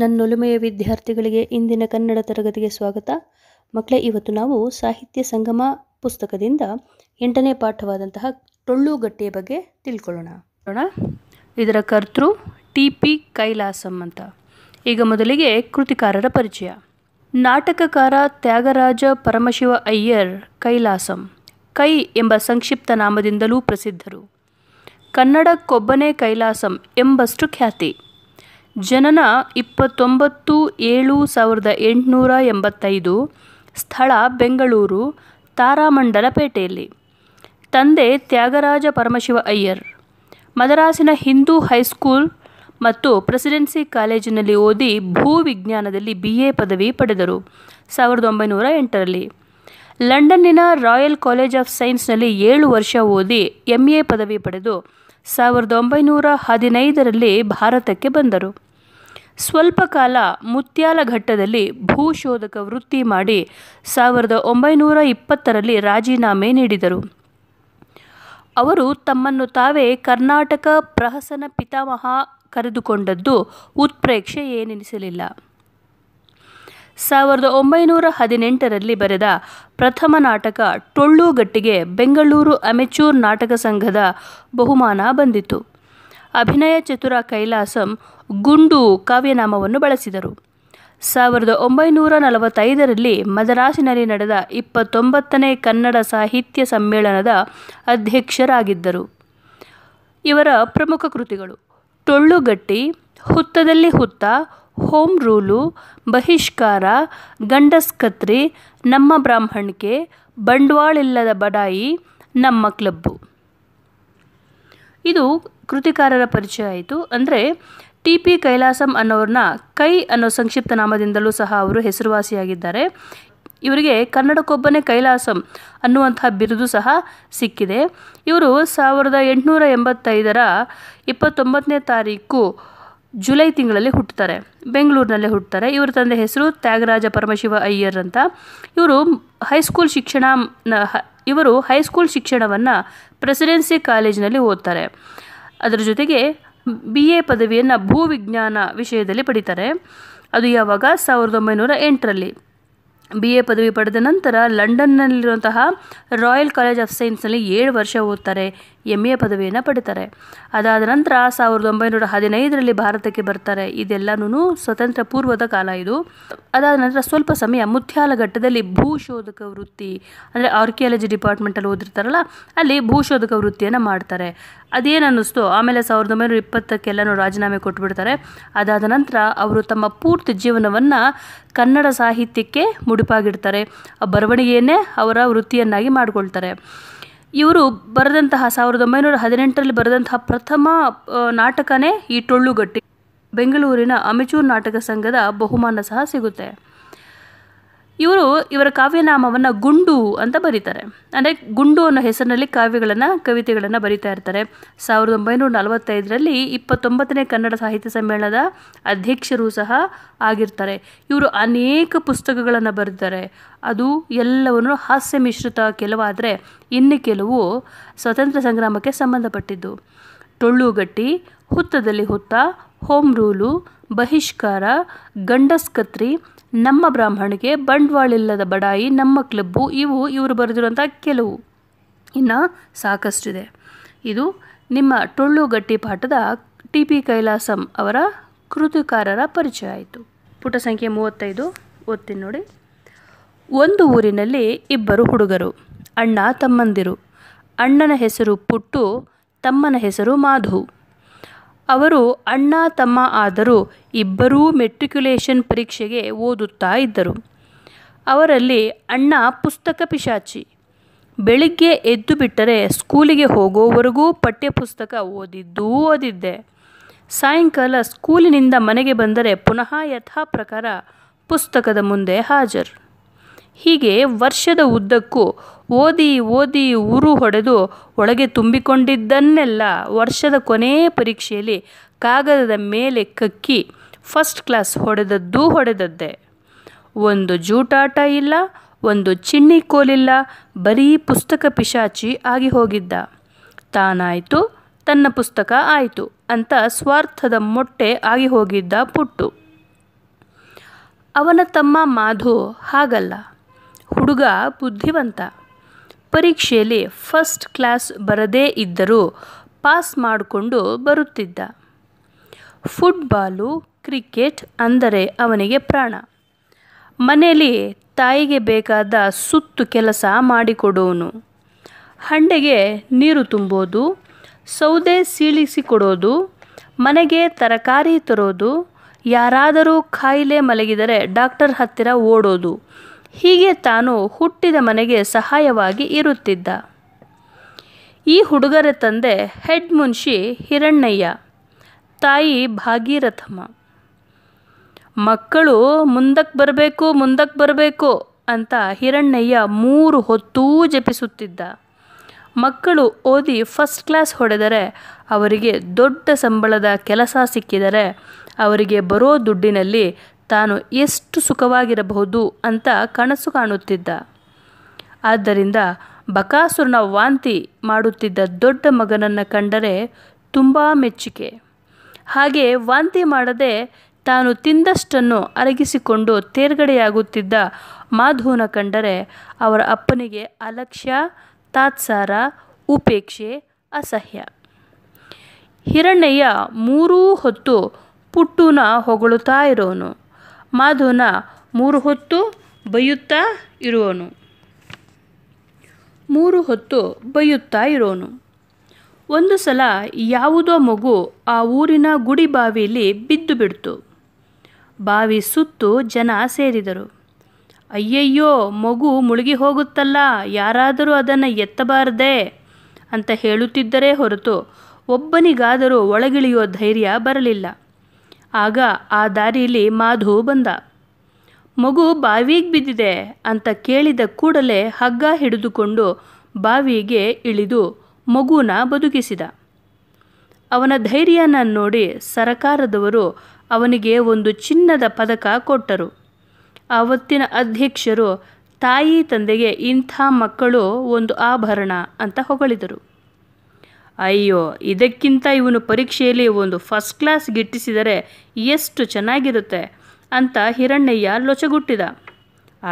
ನನ್ನೊಲುಮೆಯ ವಿದ್ಯಾರ್ಥಿಗಳಿಗೆ ಇಂದಿನ ಕನ್ನಡ ತರಗತಿಗೆ ಸ್ವಾಗತ ಮಕ್ಕಳೇ ಇವತ್ತು ನಾವು ಸಾಹಿತ್ಯ ಸಂಗಮ ಪುಸ್ತಕದಿಂದ ಎಂಟನೇ ಪಾಠವಾದಂತಹ ಟೊಳ್ಳುಗಟ್ಟೆಯ ಬಗ್ಗೆ ತಿಳ್ಕೊಳ್ಳೋಣ ಇದರ ಕರ್ತೃ ಟಿ ಪಿ ಕೈಲಾಸಂ ಅಂತ ಈಗ ಮೊದಲಿಗೆ ಕೃತಿಕಾರರ ಪರಿಚಯ ನಾಟಕಕಾರ ತ್ಯಾಗರಾಜ ಪರಮಶಿವ ಅಯ್ಯರ್ ಕೈಲಾಸಂ ಕೈ ಎಂಬ ಸಂಕ್ಷಿಪ್ತ ನಾಮದಿಂದಲೂ ಪ್ರಸಿದ್ಧರು ಕನ್ನಡ ಕೊಬ್ಬನೇ ಕೈಲಾಸಂ ಎಂಬಷ್ಟು ಖ್ಯಾತಿ ಜನನ ಇಪ್ಪತ್ತೊಂಬತ್ತು ಏಳು ಸಾವಿರದ ಎಂಟುನೂರ ಎಂಬತ್ತೈದು ಸ್ಥಳ ಬೆಂಗಳೂರು ತಾರಾಮಂಡಲ ತಂದೆ ತ್ಯಾಗರಾಜ ಪರಮಶಿವ ಅಯ್ಯರ್ ಮದರಾಸಿನ ಹಿಂದೂ ಹೈಸ್ಕೂಲ್ ಮತ್ತು ಪ್ರೆಸಿಡೆನ್ಸಿ ಕಾಲೇಜಿನಲ್ಲಿ ಓದಿ ಭೂವಿಜ್ಞಾನದಲ್ಲಿ ಬಿ ಎ ಪದವಿ ಪಡೆದರು ಸಾವಿರದ ಒಂಬೈನೂರ ಎಂಟರಲ್ಲಿ ಲಂಡನ್ನಿನ ರಾಯಲ್ ಕಾಲೇಜ್ ಆಫ್ ಸೈನ್ಸ್ನಲ್ಲಿ ಏಳು ವರ್ಷ ಓದಿ ಎಂ ಎ ಪದವಿ ಪಡೆದು ಸಾವಿರದ ಒಂಬೈನೂರ ಹದಿನೈದರಲ್ಲಿ ಭಾರತಕ್ಕೆ ಬಂದರು ಸ್ವಲ್ಪ ಕಾಲ ಮುತ್ಯಾಲಘಟ್ಟದಲ್ಲಿ ಭೂಶೋಧಕ ವೃತ್ತಿ ಮಾಡಿ ಸಾವಿರದ ಒಂಬೈನೂರ ಇಪ್ಪತ್ತರಲ್ಲಿ ರಾಜೀನಾಮೆ ನೀಡಿದರು ಅವರು ತಮ್ಮನ್ನು ತಾವೇ ಕರ್ನಾಟಕ ಪ್ರಹಸನ ಪಿತಾಮಹ ಕರೆದುಕೊಂಡದ್ದು ಉತ್ಪ್ರೇಕ್ಷೆ ಏನೆನಿಸಲಿಲ್ಲ ಸಾವಿರದ ಒಂಬೈನೂರ ಹದಿನೆಂಟರಲ್ಲಿ ಬರೆದ ಪ್ರಥಮ ನಾಟಕ ಟೊಳ್ಳುಗಟ್ಟಿಗೆ ಬೆಂಗಳೂರು ಅಮೆಚೂರ್ ನಾಟಕ ಸಂಘದ ಬಹುಮಾನ ಬಂದಿತು ಅಭಿನಯ ಚತುರ ಕೈಲಾಸಂ ಗುಂಡು ಕಾವ್ಯನಾಮವನ್ನು ಬಳಸಿದರು ಸಾವಿರದ ಒಂಬೈನೂರ ನಲವತ್ತೈದರಲ್ಲಿ ಮದರಾಸಿನಲ್ಲಿ ನಡೆದ ಇಪ್ಪತ್ತೊಂಬತ್ತನೇ ಕನ್ನಡ ಸಾಹಿತ್ಯ ಸಮ್ಮೇಳನದ ಅಧ್ಯಕ್ಷರಾಗಿದ್ದರು ಇವರ ಪ್ರಮುಖ ಕೃತಿಗಳು ಟೊಳ್ಳುಗಟ್ಟಿ ಹುತ್ತದಲ್ಲಿ ಹುತ್ತ ಹೋಮ್ ರೂಲು ಬಹಿಷ್ಕಾರ ಗಂಡಸ್ಕತ್ರಿ ನಮ್ಮ ಬ್ರಾಹ್ಮಣಿಕೆ ಬಂಡ್ವಾಳಿಲ್ಲದ ಬಡಾಯಿ ನಮ್ಮ ಕ್ಲಬ್ಬು ಇದು ಕೃತಿಕಾರರ ಪರಿಚಯ ಆಯಿತು ಅಂದರೆ ಟಿ ಪಿ ಕೈಲಾಸಂ ಅನ್ನೋರನ್ನ ಕೈ ಅನ್ನೋ ಸಂಕ್ಷಿಪ್ತ ನಾಮದಿಂದಲೂ ಸಹ ಅವರು ಹೆಸರುವಾಸಿಯಾಗಿದ್ದಾರೆ ಇವರಿಗೆ ಕನ್ನಡಕ್ಕೊಬ್ಬನೇ ಕೈಲಾಸಂ ಅನ್ನುವಂತಹ ಬಿರುದು ಸಹ ಸಿಕ್ಕಿದೆ ಇವರು ಸಾವಿರದ ಎಂಟುನೂರ ಎಂಬತ್ತೈದರ ಇಪ್ಪತ್ತೊಂಬತ್ತನೇ ತಾರೀಕು ಜುಲೈ ತಿಂಗಳಲ್ಲಿ ಹುಟ್ಟುತ್ತಾರೆ ಬೆಂಗಳೂರಿನಲ್ಲೇ ಹುಟ್ಟುತ್ತಾರೆ ಇವರ ತಂದೆ ಹೆಸರು ತ್ಯಾಗರಾಜ ಪರಮಶಿವ ಅಯ್ಯರ್ ಅಂತ ಇವರು ಹೈಸ್ಕೂಲ್ ಶಿಕ್ಷಣ ಇವರು ಹೈಸ್ಕೂಲ್ ಶಿಕ್ಷಣವನ್ನು ಪ್ರೆಸಿಡೆನ್ಸಿ ಕಾಲೇಜಿನಲ್ಲಿ ಓದ್ತಾರೆ ಅದರ ಜೊತೆಗೆ ಬಿ ಎ ಪದವಿಯನ್ನು ಭೂವಿಜ್ಞಾನ ವಿಷಯದಲ್ಲಿ ಪಡಿತಾರೆ ಅದು ಯಾವಾಗ ಸಾವಿರದ ಒಂಬೈನೂರ ಎಂಟರಲ್ಲಿ ಬಿ ಎ ಪದವಿ ಪಡೆದ ನಂತರ ಲಂಡನ್ನಲ್ಲಿರುವಂತಹ ರಾಯಲ್ ಕಾಲೇಜ್ ಆಫ್ ಸೈನ್ಸ್ನಲ್ಲಿ ಏಳು ವರ್ಷ ಓದ್ತಾರೆ ಎಮ್ ಎ ಪದವಿಯನ್ನು ಪಡಿತಾರೆ ಅದಾದ ನಂತರ ಸಾವಿರದ ಒಂಬೈನೂರ ಹದಿನೈದರಲ್ಲಿ ಭಾರತಕ್ಕೆ ಬರ್ತಾರೆ ಇದೆಲ್ಲನೂ ಸ್ವತಂತ್ರ ಪೂರ್ವದ ಕಾಲ ಇದು ಅದಾದ ನಂತರ ಸ್ವಲ್ಪ ಸಮಯ ಮುತ್ಯಾಲಘಟ್ಟದಲ್ಲಿ ಭೂಶೋಧಕ ವೃತ್ತಿ ಅಂದರೆ ಆರ್ಕಿಯಾಲಜಿ ಡಿಪಾರ್ಟ್ಮೆಂಟಲ್ಲಿ ಓದಿರ್ತಾರಲ್ಲ ಅಲ್ಲಿ ಭೂಶೋಧಕ ವೃತ್ತಿಯನ್ನು ಮಾಡ್ತಾರೆ ಅದೇನನ್ನಿಸ್ತು ಆಮೇಲೆ ಸಾವಿರದ ಒಂಬೈನೂರ ಇಪ್ಪತ್ತಕ್ಕೆಲ್ಲನೂ ರಾಜೀನಾಮೆ ಕೊಟ್ಬಿಡ್ತಾರೆ ಅದಾದ ನಂತರ ಅವರು ತಮ್ಮ ಪೂರ್ತಿ ಜೀವನವನ್ನು ಕನ್ನಡ ಸಾಹಿತ್ಯಕ್ಕೆ ಮುಡಿಪಾಗಿಡ್ತಾರೆ ಬರವಣಿಗೆಯನ್ನೇ ಅವರ ವೃತ್ತಿಯನ್ನಾಗಿ ಮಾಡಿಕೊಳ್ತಾರೆ ಇವರು ಬರೆದಂತಹ ಸಾವಿರದ ಒಂಬೈನೂರ ಹದಿನೆಂಟರಲ್ಲಿ ಬರೆದಂತಹ ಪ್ರಥಮ ನಾಟಕನೇ ಈ ಟೊಳ್ಳುಗಟ್ಟಿ ಬೆಂಗಳೂರಿನ ಅಮಿಚೂರು ನಾಟಕ ಸಂಘದ ಬಹುಮಾನ ಸಹ ಸಿಗುತ್ತೆ ಇವರು ಇವರ ಕಾವ್ಯನಾಮವನ್ನು ಗುಂಡು ಅಂತ ಬರೀತಾರೆ ಅಂದರೆ ಗುಂಡು ಅನ್ನೋ ಹೆಸರಿನಲ್ಲಿ ಕಾವ್ಯಗಳನ್ನು ಕವಿತೆಗಳನ್ನು ಬರಿತಾ ಇರ್ತಾರೆ ಸಾವಿರದ ಒಂಬೈನೂರ ನಲವತ್ತೈದರಲ್ಲಿ ಇಪ್ಪತ್ತೊಂಬತ್ತನೇ ಕನ್ನಡ ಸಾಹಿತ್ಯ ಸಮ್ಮೇಳನದ ಅಧ್ಯಕ್ಷರು ಸಹ ಆಗಿರ್ತಾರೆ ಇವರು ಅನೇಕ ಪುಸ್ತಕಗಳನ್ನು ಬರೀತಾರೆ ಅದು ಎಲ್ಲವನ್ನು ಹಾಸ್ಯ ಮಿಶ್ರಿತ ಕೆಲವಾದರೆ ಇನ್ನು ಕೆಲವು ಸ್ವತಂತ್ರ ಸಂಗ್ರಾಮಕ್ಕೆ ಸಂಬಂಧಪಟ್ಟಿದ್ದು ಟೊಳ್ಳುಗಟ್ಟಿ ಹುತ್ತದಲ್ಲಿ ಹುತ್ತ ಹೋಮ್ ರೂಲು ಬಹಿಷ್ಕಾರ ಗಂಡಸ್ಕತ್ರಿ ನಮ್ಮ ಬ್ರಾಹ್ಮಣಿಗೆ ಬಂಡವಾಳಿಲ್ಲದ ಬಡಾಯಿ ನಮ್ಮ ಕ್ಲಬ್ಬು ಇವು ಇವರು ಬರೆದಿರುವಂಥ ಕೆಲವು ಇನ್ನು ಸಾಕಷ್ಟಿದೆ ಇದು ನಿಮ್ಮ ಟೊಳ್ಳು ಗಟ್ಟಿ ಪಾಠದ ಟಿ ಪಿ ಕೈಲಾಸಂ ಅವರ ಕೃತಿಕಾರರ ಪರಿಚಯ ಆಯಿತು ಪುಟ ಸಂಖ್ಯೆ ಮೂವತ್ತೈದು ಓದ್ತೀನಿ ನೋಡಿ ಒಂದು ಊರಿನಲ್ಲಿ ಇಬ್ಬರು ಹುಡುಗರು ಅಣ್ಣ ತಮ್ಮಂದಿರು ಅಣ್ಣನ ಹೆಸರು ಪುಟ್ಟು ತಮ್ಮನ ಹೆಸರು ಮಾಧು ಅವರು ಅಣ್ಣ ತಮ್ಮ ಆದರೂ ಇಬ್ಬರೂ ಮೆಟ್ರಿಕ್ಯುಲೇಷನ್ ಪರೀಕ್ಷೆಗೆ ಓದುತ್ತಾ ಇದ್ದರು ಅವರಲ್ಲಿ ಅಣ್ಣ ಪುಸ್ತಕ ಪಿಶಾಚಿ ಬೆಳಿಗ್ಗೆ ಎದ್ದು ಬಿಟ್ಟರೆ ಸ್ಕೂಲಿಗೆ ಹೋಗೋವರೆಗೂ ಪಠ್ಯಪುಸ್ತಕ ಓದಿದ್ದೂ ಓದಿದ್ದೆ ಸಾಯಂಕಾಲ ಸ್ಕೂಲಿನಿಂದ ಮನೆಗೆ ಬಂದರೆ ಪುನಃ ಯಥಾ ಪ್ರಕಾರ ಪುಸ್ತಕದ ಮುಂದೆ ಹಾಜರು ಹೀಗೆ ವರ್ಷದ ಉದ್ದಕ್ಕೂ ಓದಿ ಓದಿ ಊರು ಹೊಡೆದು ಒಳಗೆ ತುಂಬಿಕೊಂಡಿದ್ದನ್ನೆಲ್ಲ ವರ್ಷದ ಕೊನೆಯ ಪರೀಕ್ಷೆಯಲ್ಲಿ ಕಾಗದದ ಮೇಲೆ ಕಕ್ಕಿ ಫಸ್ಟ್ ಕ್ಲಾಸ್ ಹೊಡೆದದ್ದೂ ಹೊಡೆದದ್ದೆ ಒಂದು ಜೂಟಾಟ ಇಲ್ಲ ಒಂದು ಚಿಣ್ಣಿ ಕೋಲಿಲ್ಲ ಬರೀ ಪುಸ್ತಕ ಪಿಶಾಚಿ ಆಗಿ ಹೋಗಿದ್ದ ತಾನಾಯಿತು ತನ್ನ ಪುಸ್ತಕ ಆಯಿತು ಅಂತ ಸ್ವಾರ್ಥದ ಮೊಟ್ಟೆ ಆಗಿ ಹೋಗಿದ್ದ ಪುಟ್ಟು ಅವನ ತಮ್ಮ ಮಾಧು ಹಾಗಲ್ಲ ಹುಡುಗ ಬುದ್ಧಿವಂತ ಪರೀಕ್ಷೆಯಲ್ಲಿ ಫಸ್ಟ್ ಕ್ಲಾಸ್ ಬರದೇ ಇದ್ದರೂ ಪಾಸ್ ಮಾಡಿಕೊಂಡು ಬರುತ್ತಿದ್ದ ಫುಟ್ಬಾಲು ಕ್ರಿಕೆಟ್ ಅಂದರೆ ಅವನಿಗೆ ಪ್ರಾಣ ಮನೆಯಲ್ಲಿ ತಾಯಿಗೆ ಬೇಕಾದ ಸುತ್ತು ಕೆಲಸ ಮಾಡಿಕೊಡೋನು ಹಂಡೆಗೆ ನೀರು ತುಂಬೋದು ಸೌದೆ ಸೀಳಿಸಿಕೊಡೋದು ಮನೆಗೆ ತರಕಾರಿ ತರೋದು ಯಾರಾದರೂ ಕಾಯಿಲೆ ಮಲಗಿದರೆ ಡಾಕ್ಟರ್ ಹತ್ತಿರ ಓಡೋದು ಹೀಗೆ ತಾನು ಹುಟ್ಟಿದ ಮನೆಗೆ ಸಹಾಯವಾಗಿ ಇರುತ್ತಿದ್ದ ಈ ಹುಡುಗರ ತಂದೆ ಹೆಡ್ ಮುನ್ಷಿ ಹಿರಣ್ಣಯ್ಯ ತಾಯಿ ಭಾಗೀರಥಮ್ಮ ಮಕ್ಕಳು ಮುಂದಕ್ಕೆ ಬರಬೇಕು ಮುಂದಕ್ಕೆ ಬರಬೇಕು ಅಂತ ಹಿರಣ್ಣಯ್ಯ ಮೂರು ಹೊತ್ತೂ ಜಪಿಸುತ್ತಿದ್ದ ಮಕ್ಕಳು ಓದಿ ಫಸ್ಟ್ ಕ್ಲಾಸ್ ಹೊಡೆದರೆ ಅವರಿಗೆ ದೊಡ್ಡ ಸಂಬಳದ ಕೆಲಸ ಸಿಕ್ಕಿದರೆ ಅವರಿಗೆ ಬರೋ ದುಡ್ಡಿನಲ್ಲಿ ತಾನು ಎಷ್ಟು ಸುಖವಾಗಿರಬಹುದು ಅಂತ ಕನಸು ಕಾಣುತ್ತಿದ್ದ ಆದ್ದರಿಂದ ಬಕಾಸುರನ ವಾಂತಿ ಮಾಡುತ್ತಿದ್ದ ದೊಡ್ಡ ಮಗನನ್ನು ಕಂಡರೆ ತುಂಬ ಮೆಚ್ಚುಗೆ ಹಾಗೆ ವಾಂತಿ ಮಾಡದೆ ತಾನು ತಿಂದಷ್ಟನ್ನು ಅರಗಿಸಿಕೊಂಡು ತೇರ್ಗಡೆಯಾಗುತ್ತಿದ್ದ ಮಾಧುವನ ಕಂಡರೆ ಅವರ ಅಪ್ಪನಿಗೆ ಅಲಕ್ಷ್ಯ ತಾತ್ಸಾರ ಉಪೇಕ್ಷೆ ಅಸಹ್ಯ ಹಿರಣ್ಣಯ್ಯ ಮೂರೂ ಹೊತ್ತು ಪುಟ್ಟೂನ ಹೊಗಳುತ್ತಾ ಇರೋನು ಮಾಧವನ ಮೂರು ಹೊತ್ತು ಬೈಯುತ್ತಾ ಇರುವನು ಮೂರು ಹೊತ್ತು ಬೈಯುತ್ತಾ ಇರೋನು ಒಂದು ಸಲ ಯಾವುದೋ ಮಗು ಆ ಊರಿನ ಗುಡಿ ಬಾವಿಯಲ್ಲಿ ಬಿದ್ದು ಬಿಡ್ತು ಬಾವಿ ಸುತ್ತು ಜನ ಸೇರಿದರು ಅಯ್ಯಯ್ಯೋ ಮಗು ಮುಳುಗಿ ಹೋಗುತ್ತಲ್ಲ ಯಾರಾದರೂ ಅದನ್ನು ಎತ್ತಬಾರದೆ ಅಂತ ಹೇಳುತ್ತಿದ್ದರೇ ಹೊರತು ಒಬ್ಬನಿಗಾದರೂ ಒಳಗಿಳಿಯೋ ಧೈರ್ಯ ಬರಲಿಲ್ಲ ಆಗ ಆ ದಾರಿಯಲ್ಲಿ ಮಾಧು ಬಂದ ಮಗು ಬಾವಿಗೆ ಬಿದ್ದಿದೆ ಅಂತ ಕೇಳಿದ ಕೂಡಲೇ ಹಗ್ಗ ಹಿಡಿದುಕೊಂಡು ಬಾವಿಗೆ ಇಳಿದು ಮಗುನ ಬದುಕಿಸಿದ ಅವನ ಧೈರ್ಯನ ನೋಡಿ ಸರಕಾರದವರು ಅವನಿಗೆ ಒಂದು ಚಿನ್ನದ ಪದಕ ಕೊಟ್ಟರು ಆವತ್ತಿನ ಅಧ್ಯಕ್ಷರು ತಾಯಿ ತಂದೆಗೆ ಇಂಥ ಮಕ್ಕಳು ಒಂದು ಆಭರಣ ಅಂತ ಹೊಗಳಿದರು ಅಯ್ಯೋ ಇದಕ್ಕಿಂತ ಇವನು ಪರೀಕ್ಷೆಯಲ್ಲಿ ಒಂದು ಫಸ್ಟ್ ಕ್ಲಾಸ್ ಗಿಟ್ಟಿಸಿದರೆ ಎಷ್ಟು ಚೆನ್ನಾಗಿರುತ್ತೆ ಅಂತ ಹಿರಣ್ಣಯ್ಯ ಲೊಚಗುಟ್ಟಿದ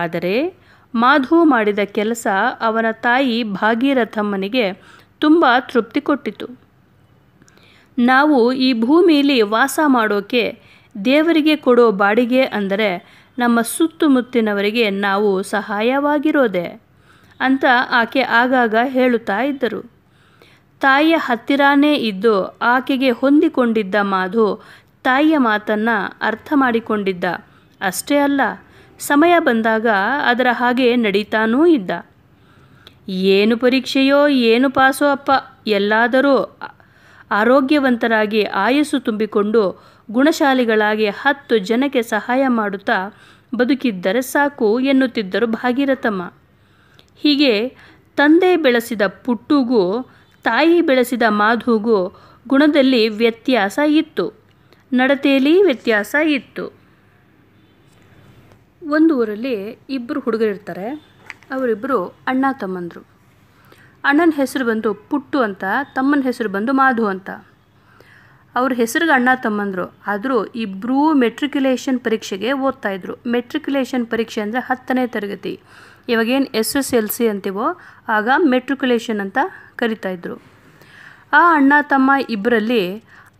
ಆದರೆ ಮಾಧು ಮಾಡಿದ ಕೆಲಸ ಅವನ ತಾಯಿ ಭಾಗೀರಥಮ್ಮನಿಗೆ ತುಂಬ ತೃಪ್ತಿ ಕೊಟ್ಟಿತು ನಾವು ಈ ಭೂಮಿಯಲ್ಲಿ ವಾಸ ಮಾಡೋಕೆ ದೇವರಿಗೆ ಕೊಡೋ ಬಾಡಿಗೆ ಅಂದರೆ ನಮ್ಮ ಸುತ್ತಮುತ್ತಿನವರಿಗೆ ನಾವು ಸಹಾಯವಾಗಿರೋದೆ ಅಂತ ಆಕೆ ಆಗಾಗ ಹೇಳುತ್ತಾ ಇದ್ದರು ತಾಯಿಯ ಹತ್ತಿರಾನೇ ಇದ್ದು ಆಕೆಗೆ ಹೊಂದಿಕೊಂಡಿದ್ದ ಮಾಧು ತಾಯಿಯ ಮಾತನ್ನು ಅರ್ಥ ಮಾಡಿಕೊಂಡಿದ್ದ ಅಷ್ಟೇ ಅಲ್ಲ ಸಮಯ ಬಂದಾಗ ಅದರ ಹಾಗೆ ನಡೀತಾನೂ ಇದ್ದ ಏನು ಪರೀಕ್ಷೆಯೋ ಏನು ಪಾಸೋ ಅಪ್ಪ ಎಲ್ಲಾದರೂ ಆರೋಗ್ಯವಂತರಾಗಿ ಆಯಸ್ಸು ತುಂಬಿಕೊಂಡು ಗುಣಶಾಲಿಗಳಾಗಿ ಹತ್ತು ಜನಕ್ಕೆ ಸಹಾಯ ಮಾಡುತ್ತಾ ಬದುಕಿದ್ದರೆ ಸಾಕು ಎನ್ನುತ್ತಿದ್ದರು ಭಾಗೀರಥಮ್ಮ ಹೀಗೆ ತಂದೆ ಬೆಳೆಸಿದ ಪುಟ್ಟುಗೂ ತಾಯಿ ಬೆಳೆಸಿದ ಮಾಧುಗೂ ಗುಣದಲ್ಲಿ ವ್ಯತ್ಯಾಸ ಇತ್ತು ನಡತೆಯಲ್ಲಿ ವ್ಯತ್ಯಾಸ ಇತ್ತು ಒಂದು ಊರಲ್ಲಿ ಇಬ್ಬರು ಹುಡುಗರಿರ್ತಾರೆ ಅವರಿಬ್ಬರು ಅಣ್ಣ ತಮ್ಮಂದರು ಅಣ್ಣನ ಹೆಸರು ಬಂದು ಪುಟ್ಟು ಅಂತ ತಮ್ಮನ ಹೆಸರು ಬಂದು ಮಾಧು ಅಂತ ಅವ್ರ ಹೆಸರಿಗೆ ಅಣ್ಣ ತಮ್ಮಂದರು ಆದರೂ ಇಬ್ಬರೂ ಮೆಟ್ರಿಕ್ಯುಲೇಷನ್ ಪರೀಕ್ಷೆಗೆ ಓದ್ತಾಯಿದ್ರು ಮೆಟ್ರಿಕ್ಯುಲೇಷನ್ ಪರೀಕ್ಷೆ ಅಂದರೆ ಹತ್ತನೇ ತರಗತಿ ಇವಾಗೇನು ಎಸ್ ಎಸ್ ಎಲ್ ಸಿ ಅಂತೀವೋ ಆಗ ಮೆಟ್ರಿಕುಲೇಷನ್ ಅಂತ ಕರಿತಾಯಿದ್ರು ಆ ಅಣ್ಣ ತಮ್ಮ ಇಬ್ಬರಲ್ಲಿ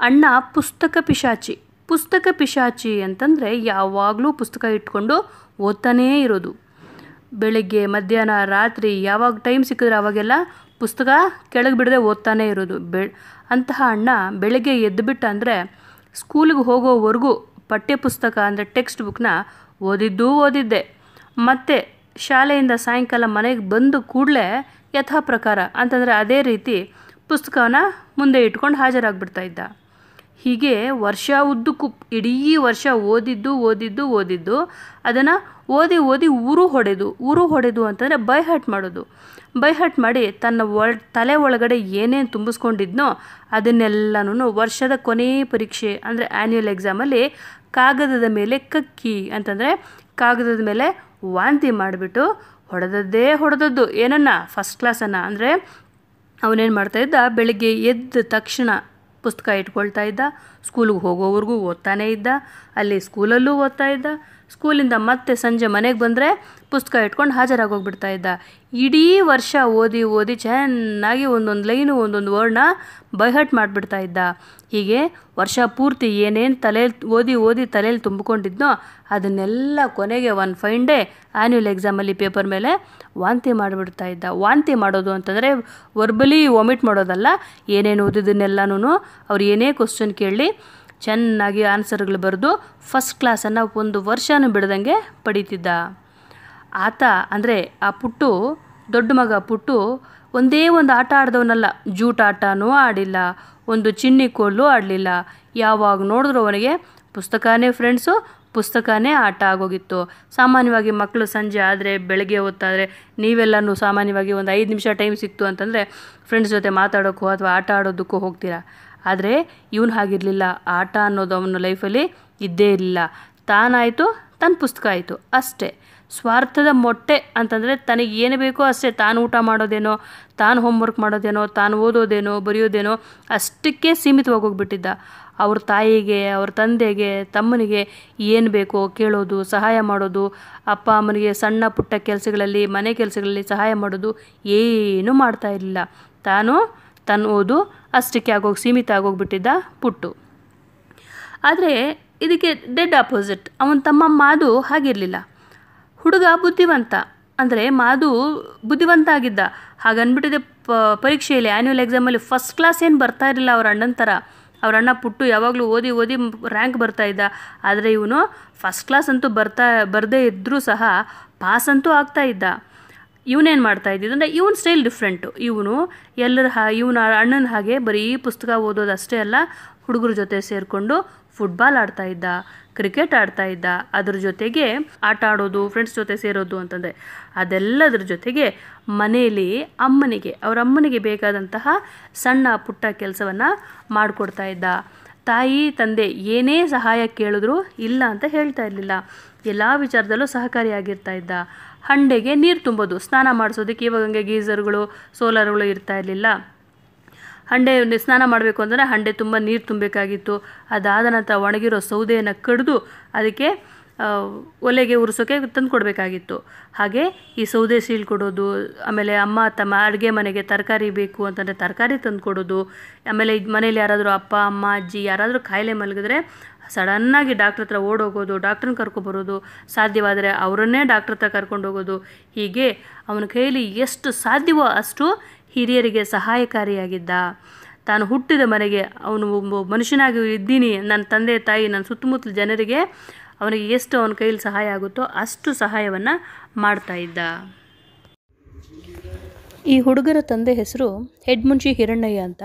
ಅಣ್ಣ ಪುಸ್ತಕ ಪಿಶಾಚಿ ಪುಸ್ತಕ ಪಿಶಾಚಿ ಅಂತಂದರೆ ಯಾವಾಗಲೂ ಪುಸ್ತಕ ಇಟ್ಕೊಂಡು ಓದ್ತಾನೇ ಇರೋದು ಬೆಳಗ್ಗೆ ಮಧ್ಯಾಹ್ನ ರಾತ್ರಿ ಯಾವಾಗ ಟೈಮ್ ಸಿಕ್ಕಿದ್ರೆ ಅವಾಗೆಲ್ಲ ಪುಸ್ತಕ ಕೆಳಗೆ ಬಿಡದೆ ಓದ್ತಾನೆ ಇರೋದು ಬೆ ಅಂತಹ ಅಣ್ಣ ಬೆಳಗ್ಗೆ ಎದ್ದುಬಿಟ್ಟ ಅಂದರೆ ಸ್ಕೂಲಿಗೆ ಹೋಗೋವರೆಗೂ ಪಠ್ಯಪುಸ್ತಕ ಅಂದರೆ ಟೆಕ್ಸ್ಟ್ ಬುಕ್ನ ಓದಿದ್ದೂ ಓದಿದ್ದೆ ಮತ್ತು ಶಾಲೆಯಿಂದ ಸಾಯಂಕಾಲ ಮನೆಗೆ ಬಂದು ಕೂಡಲೇ ಯಥಾ ಪ್ರಕಾರ ಅಂತಂದರೆ ಅದೇ ರೀತಿ ಪುಸ್ತಕವನ್ನು ಮುಂದೆ ಇಟ್ಕೊಂಡು ಹಾಜರಾಗ್ಬಿಡ್ತಾ ಇದ್ದ ಹೀಗೆ ವರ್ಷ ಉದ್ದಕ್ಕೂ ಇಡೀ ವರ್ಷ ಓದಿದ್ದು ಓದಿದ್ದು ಓದಿದ್ದು ಅದನ್ನು ಓದಿ ಓದಿ ಊರು ಹೊಡೆದು ಊರು ಹೊಡೆದು ಅಂತಂದರೆ ಬೈಹಟ್ ಮಾಡೋದು ಬೈಹಟ್ ಮಾಡಿ ತನ್ನ ಒಳ ತಲೆ ಒಳಗಡೆ ಏನೇನು ತುಂಬಿಸ್ಕೊಂಡಿದ್ನೋ ಅದನ್ನೆಲ್ಲನೂ ವರ್ಷದ ಕೊನೆಯ ಪರೀಕ್ಷೆ ಅಂದರೆ ಆ್ಯನ್ಯುಯಲ್ ಎಕ್ಸಾಮಲ್ಲಿ ಕಾಗದದ ಮೇಲೆ ಕಕ್ಕಿ ಅಂತಂದರೆ ಕಾಗದದ ಮೇಲೆ ವಾಂತಿ ಮಾಡಿಬಿಟ್ಟು ಹೊಡೆದದ್ದೇ ಹೊಡೆದದ್ದು ಏನನ್ನ ಫಸ್ಟ್ ಕ್ಲಾಸನ್ನು ಅಂದರೆ ಅವನೇನು ಮಾಡ್ತಾಯಿದ್ದ ಬೆಳಗ್ಗೆ ಎದ್ದ ತಕ್ಷಣ ಪುಸ್ತಕ ಇಟ್ಕೊಳ್ತಾ ಇದ್ದ ಸ್ಕೂಲ್ಗೆ ಹೋಗೋವರೆಗೂ ಓದ್ತಾನೇ ಇದ್ದ ಅಲ್ಲಿ ಸ್ಕೂಲಲ್ಲೂ ಓದ್ತಾ ಇದ್ದ ಸ್ಕೂಲಿಂದ ಮತ್ತೆ ಸಂಜೆ ಮನೆಗೆ ಬಂದರೆ ಪುಸ್ತಕ ಇಟ್ಕೊಂಡು ಹೋಗ್ಬಿಡ್ತಾ ಇದ್ದ ಇಡೀ ವರ್ಷ ಓದಿ ಓದಿ ಚೆನ್ನಾಗಿ ಒಂದೊಂದು ಲೈನು ಒಂದೊಂದು ವರ್ಡ್ನ ಬೈಹಟ್ ಮಾಡಿಬಿಡ್ತಾ ಇದ್ದ ಹೀಗೆ ವರ್ಷ ಪೂರ್ತಿ ಏನೇನು ತಲೆಯಲ್ಲಿ ಓದಿ ಓದಿ ತಲೆಯಲ್ಲಿ ತುಂಬಿಕೊಂಡಿದ್ನೋ ಅದನ್ನೆಲ್ಲ ಕೊನೆಗೆ ಒನ್ ಫೈನ್ ಡೇ ಆ್ಯನ್ಯುವಲ್ ಎಕ್ಸಾಮಲ್ಲಿ ಪೇಪರ್ ಮೇಲೆ ವಾಂತಿ ಮಾಡಿಬಿಡ್ತಾ ಇದ್ದ ವಾಂತಿ ಮಾಡೋದು ಅಂತಂದರೆ ವರ್ಬಲಿ ವಾಮಿಟ್ ಮಾಡೋದಲ್ಲ ಏನೇನು ಓದಿದ್ದನ್ನೆಲ್ಲನೂ ಅವ್ರು ಏನೇ ಕ್ವಶನ್ ಕೇಳಿ ಚೆನ್ನಾಗಿ ಆನ್ಸರ್ಗಳು ಬರೆದು ಫಸ್ಟ್ ಕ್ಲಾಸನ್ನು ಒಂದು ವರ್ಷನೂ ಬಿಡದಂಗೆ ಪಡೀತಿದ್ದ ಆತ ಅಂದರೆ ಆ ಪುಟ್ಟು ದೊಡ್ಡ ಮಗ ಪುಟ್ಟು ಒಂದೇ ಒಂದು ಆಟ ಜೂಟ್ ಜೂಟಾಟನೂ ಆಡಿಲ್ಲ ಒಂದು ಚಿನ್ನಿ ಕೋಲು ಆಡಲಿಲ್ಲ ಯಾವಾಗ ನೋಡಿದ್ರು ಅವನಿಗೆ ಪುಸ್ತಕನೇ ಫ್ರೆಂಡ್ಸು ಪುಸ್ತಕನೇ ಆಟ ಆಗೋಗಿತ್ತು ಸಾಮಾನ್ಯವಾಗಿ ಮಕ್ಕಳು ಸಂಜೆ ಆದರೆ ಬೆಳಗ್ಗೆ ಹೊತ್ತಾದರೆ ನೀವೆಲ್ಲನೂ ಸಾಮಾನ್ಯವಾಗಿ ಒಂದು ಐದು ನಿಮಿಷ ಟೈಮ್ ಸಿಕ್ತು ಅಂತಂದರೆ ಫ್ರೆಂಡ್ಸ್ ಜೊತೆ ಮಾತಾಡೋಕ್ಕೂ ಅಥವಾ ಆಟ ಆಡೋದಕ್ಕೂ ಹೋಗ್ತೀರಾ ಆದರೆ ಇವನು ಹಾಗಿರಲಿಲ್ಲ ಆಟ ಅನ್ನೋದು ಅವನ ಲೈಫಲ್ಲಿ ಇದ್ದೇ ಇರಲಿಲ್ಲ ತಾನಾಯಿತು ತನ್ನ ಪುಸ್ತಕ ಆಯಿತು ಅಷ್ಟೇ ಸ್ವಾರ್ಥದ ಮೊಟ್ಟೆ ಅಂತಂದರೆ ತನಗೆ ಏನು ಬೇಕೋ ಅಷ್ಟೇ ತಾನು ಊಟ ಮಾಡೋದೇನೋ ತಾನು ಹೋಮ್ವರ್ಕ್ ಮಾಡೋದೇನೋ ತಾನು ಓದೋದೇನೋ ಬರೆಯೋದೇನೋ ಅಷ್ಟಕ್ಕೆ ಸೀಮಿತವಾಗಿ ಸೀಮಿತವಾಗೋಗ್ಬಿಟ್ಟಿದ್ದ ಅವ್ರ ತಾಯಿಗೆ ಅವ್ರ ತಂದೆಗೆ ತಮ್ಮನಿಗೆ ಏನು ಬೇಕೋ ಕೇಳೋದು ಸಹಾಯ ಮಾಡೋದು ಅಪ್ಪ ಅಮ್ಮನಿಗೆ ಸಣ್ಣ ಪುಟ್ಟ ಕೆಲಸಗಳಲ್ಲಿ ಮನೆ ಕೆಲಸಗಳಲ್ಲಿ ಸಹಾಯ ಮಾಡೋದು ಏನೂ ಮಾಡ್ತಾ ಇರಲಿಲ್ಲ ತಾನು ತನ್ನ ಓದು ಅಷ್ಟಕ್ಕೆ ಆಗೋಗಿ ಸೀಮಿತ ಆಗೋಗ್ಬಿಟ್ಟಿದ್ದ ಪುಟ್ಟು ಆದರೆ ಇದಕ್ಕೆ ಡೆಡ್ ಅಪೋಸಿಟ್ ಅವನ ತಮ್ಮ ಮಾದು ಹಾಗಿರಲಿಲ್ಲ ಹುಡುಗ ಬುದ್ಧಿವಂತ ಅಂದರೆ ಮಾದು ಬುದ್ಧಿವಂತ ಆಗಿದ್ದ ಹಾಗನ್ಬಿಟ್ಟಿದೆ ಪ ಪರೀಕ್ಷೆಯಲ್ಲಿ ಆ್ಯನ್ಯುವಲ್ ಎಕ್ಸಾಮಲ್ಲಿ ಫಸ್ಟ್ ಕ್ಲಾಸ್ ಏನು ಬರ್ತಾ ಇರಲಿಲ್ಲ ಅವ್ರ ಅಣ್ಣನ ಥರ ಅವ್ರ ಅಣ್ಣ ಪುಟ್ಟು ಯಾವಾಗಲೂ ಓದಿ ಓದಿ ರ್ಯಾಂಕ್ ಬರ್ತಾ ಇದ್ದ ಆದರೆ ಇವನು ಫಸ್ಟ್ ಕ್ಲಾಸ್ ಅಂತೂ ಬರ್ತಾ ಬರದೇ ಇದ್ದರೂ ಸಹ ಪಾಸ್ ಅಂತೂ ಆಗ್ತಾ ಇದ್ದ ಇವನೇನು ಮಾಡ್ತಾ ಇದ್ದಿದ್ದು ಅಂದರೆ ಸ್ಟೈಲ್ ಡಿಫ್ರೆಂಟು ಇವನು ಎಲ್ಲರ ಹಾ ಇವನ ಅಣ್ಣನ ಹಾಗೆ ಬರೀ ಪುಸ್ತಕ ಓದೋದು ಅಷ್ಟೇ ಅಲ್ಲ ಹುಡುಗರ ಜೊತೆ ಸೇರಿಕೊಂಡು ಫುಟ್ಬಾಲ್ ಆಡ್ತಾ ಇದ್ದ ಕ್ರಿಕೆಟ್ ಆಡ್ತಾ ಇದ್ದ ಅದ್ರ ಜೊತೆಗೆ ಆಟ ಆಡೋದು ಫ್ರೆಂಡ್ಸ್ ಜೊತೆ ಸೇರೋದು ಅಂತಂದರೆ ಅದೆಲ್ಲದ್ರ ಜೊತೆಗೆ ಮನೆಯಲ್ಲಿ ಅಮ್ಮನಿಗೆ ಅವರ ಅಮ್ಮನಿಗೆ ಬೇಕಾದಂತಹ ಸಣ್ಣ ಪುಟ್ಟ ಕೆಲಸವನ್ನು ಮಾಡಿಕೊಡ್ತಾ ಇದ್ದ ತಾಯಿ ತಂದೆ ಏನೇ ಸಹಾಯ ಕೇಳಿದ್ರು ಇಲ್ಲ ಅಂತ ಹೇಳ್ತಾ ಇರಲಿಲ್ಲ ಎಲ್ಲ ವಿಚಾರದಲ್ಲೂ ಸಹಕಾರಿಯಾಗಿರ್ತಾ ಇದ್ದ ಹಂಡೆಗೆ ನೀರು ತುಂಬೋದು ಸ್ನಾನ ಮಾಡಿಸೋದಕ್ಕೆ ಇವಾಗ ಹಂಗೆ ಗೀಝರ್ಗಳು ಸೋಲಾರ್ಗಳು ಇರ್ತಾ ಇರಲಿಲ್ಲ ಹಂಡೆ ಸ್ನಾನ ಮಾಡಬೇಕು ಅಂದರೆ ಹಂಡೆ ತುಂಬ ನೀರು ತುಂಬಬೇಕಾಗಿತ್ತು ಅದಾದ ನಂತರ ಒಣಗಿರೋ ಸೌದೆಯನ್ನು ಕಡಿದು ಅದಕ್ಕೆ ಒಲೆಗೆ ಉರಿಸೋಕೆ ತಂದು ಕೊಡಬೇಕಾಗಿತ್ತು ಹಾಗೆ ಈ ಸೌದೆ ಸೀಲ್ ಕೊಡೋದು ಆಮೇಲೆ ಅಮ್ಮ ತಮ್ಮ ಅಡುಗೆ ಮನೆಗೆ ತರಕಾರಿ ಬೇಕು ಅಂತಂದರೆ ತರಕಾರಿ ತಂದು ಕೊಡೋದು ಆಮೇಲೆ ಮನೇಲಿ ಯಾರಾದರೂ ಅಪ್ಪ ಅಮ್ಮ ಅಜ್ಜಿ ಯಾರಾದರೂ ಕಾಯಿಲೆ ಮಲಗಿದ್ರೆ ಸಡನ್ನಾಗಿ ಡಾಕ್ಟ್ರ್ ಹತ್ರ ಓಡೋಗೋದು ಡಾಕ್ಟ್ರನ್ನ ಕರ್ಕೊಬರೋದು ಸಾಧ್ಯವಾದರೆ ಅವರನ್ನೇ ಡಾಕ್ಟ್ರ್ ಹತ್ರ ಕರ್ಕೊಂಡು ಹೋಗೋದು ಹೀಗೆ ಅವನ ಕೈಯಲ್ಲಿ ಎಷ್ಟು ಸಾಧ್ಯವೋ ಅಷ್ಟು ಹಿರಿಯರಿಗೆ ಸಹಾಯಕಾರಿಯಾಗಿದ್ದ ತಾನು ಹುಟ್ಟಿದ ಮನೆಗೆ ಅವನು ಒಬ್ಬ ಮನುಷ್ಯನಾಗಿ ಇದ್ದೀನಿ ನನ್ನ ತಂದೆ ತಾಯಿ ನನ್ನ ಸುತ್ತಮುತ್ತಲ ಜನರಿಗೆ ಅವನಿಗೆ ಎಷ್ಟು ಅವನ ಕೈಯಲ್ಲಿ ಸಹಾಯ ಆಗುತ್ತೋ ಅಷ್ಟು ಸಹಾಯವನ್ನು ಮಾಡ್ತಾ ಇದ್ದ ಈ ಹುಡುಗರ ತಂದೆ ಹೆಸರು ಹೆಡ್ಮುಂಚಿ ಹಿರಣ್ಣಯ್ಯ ಅಂತ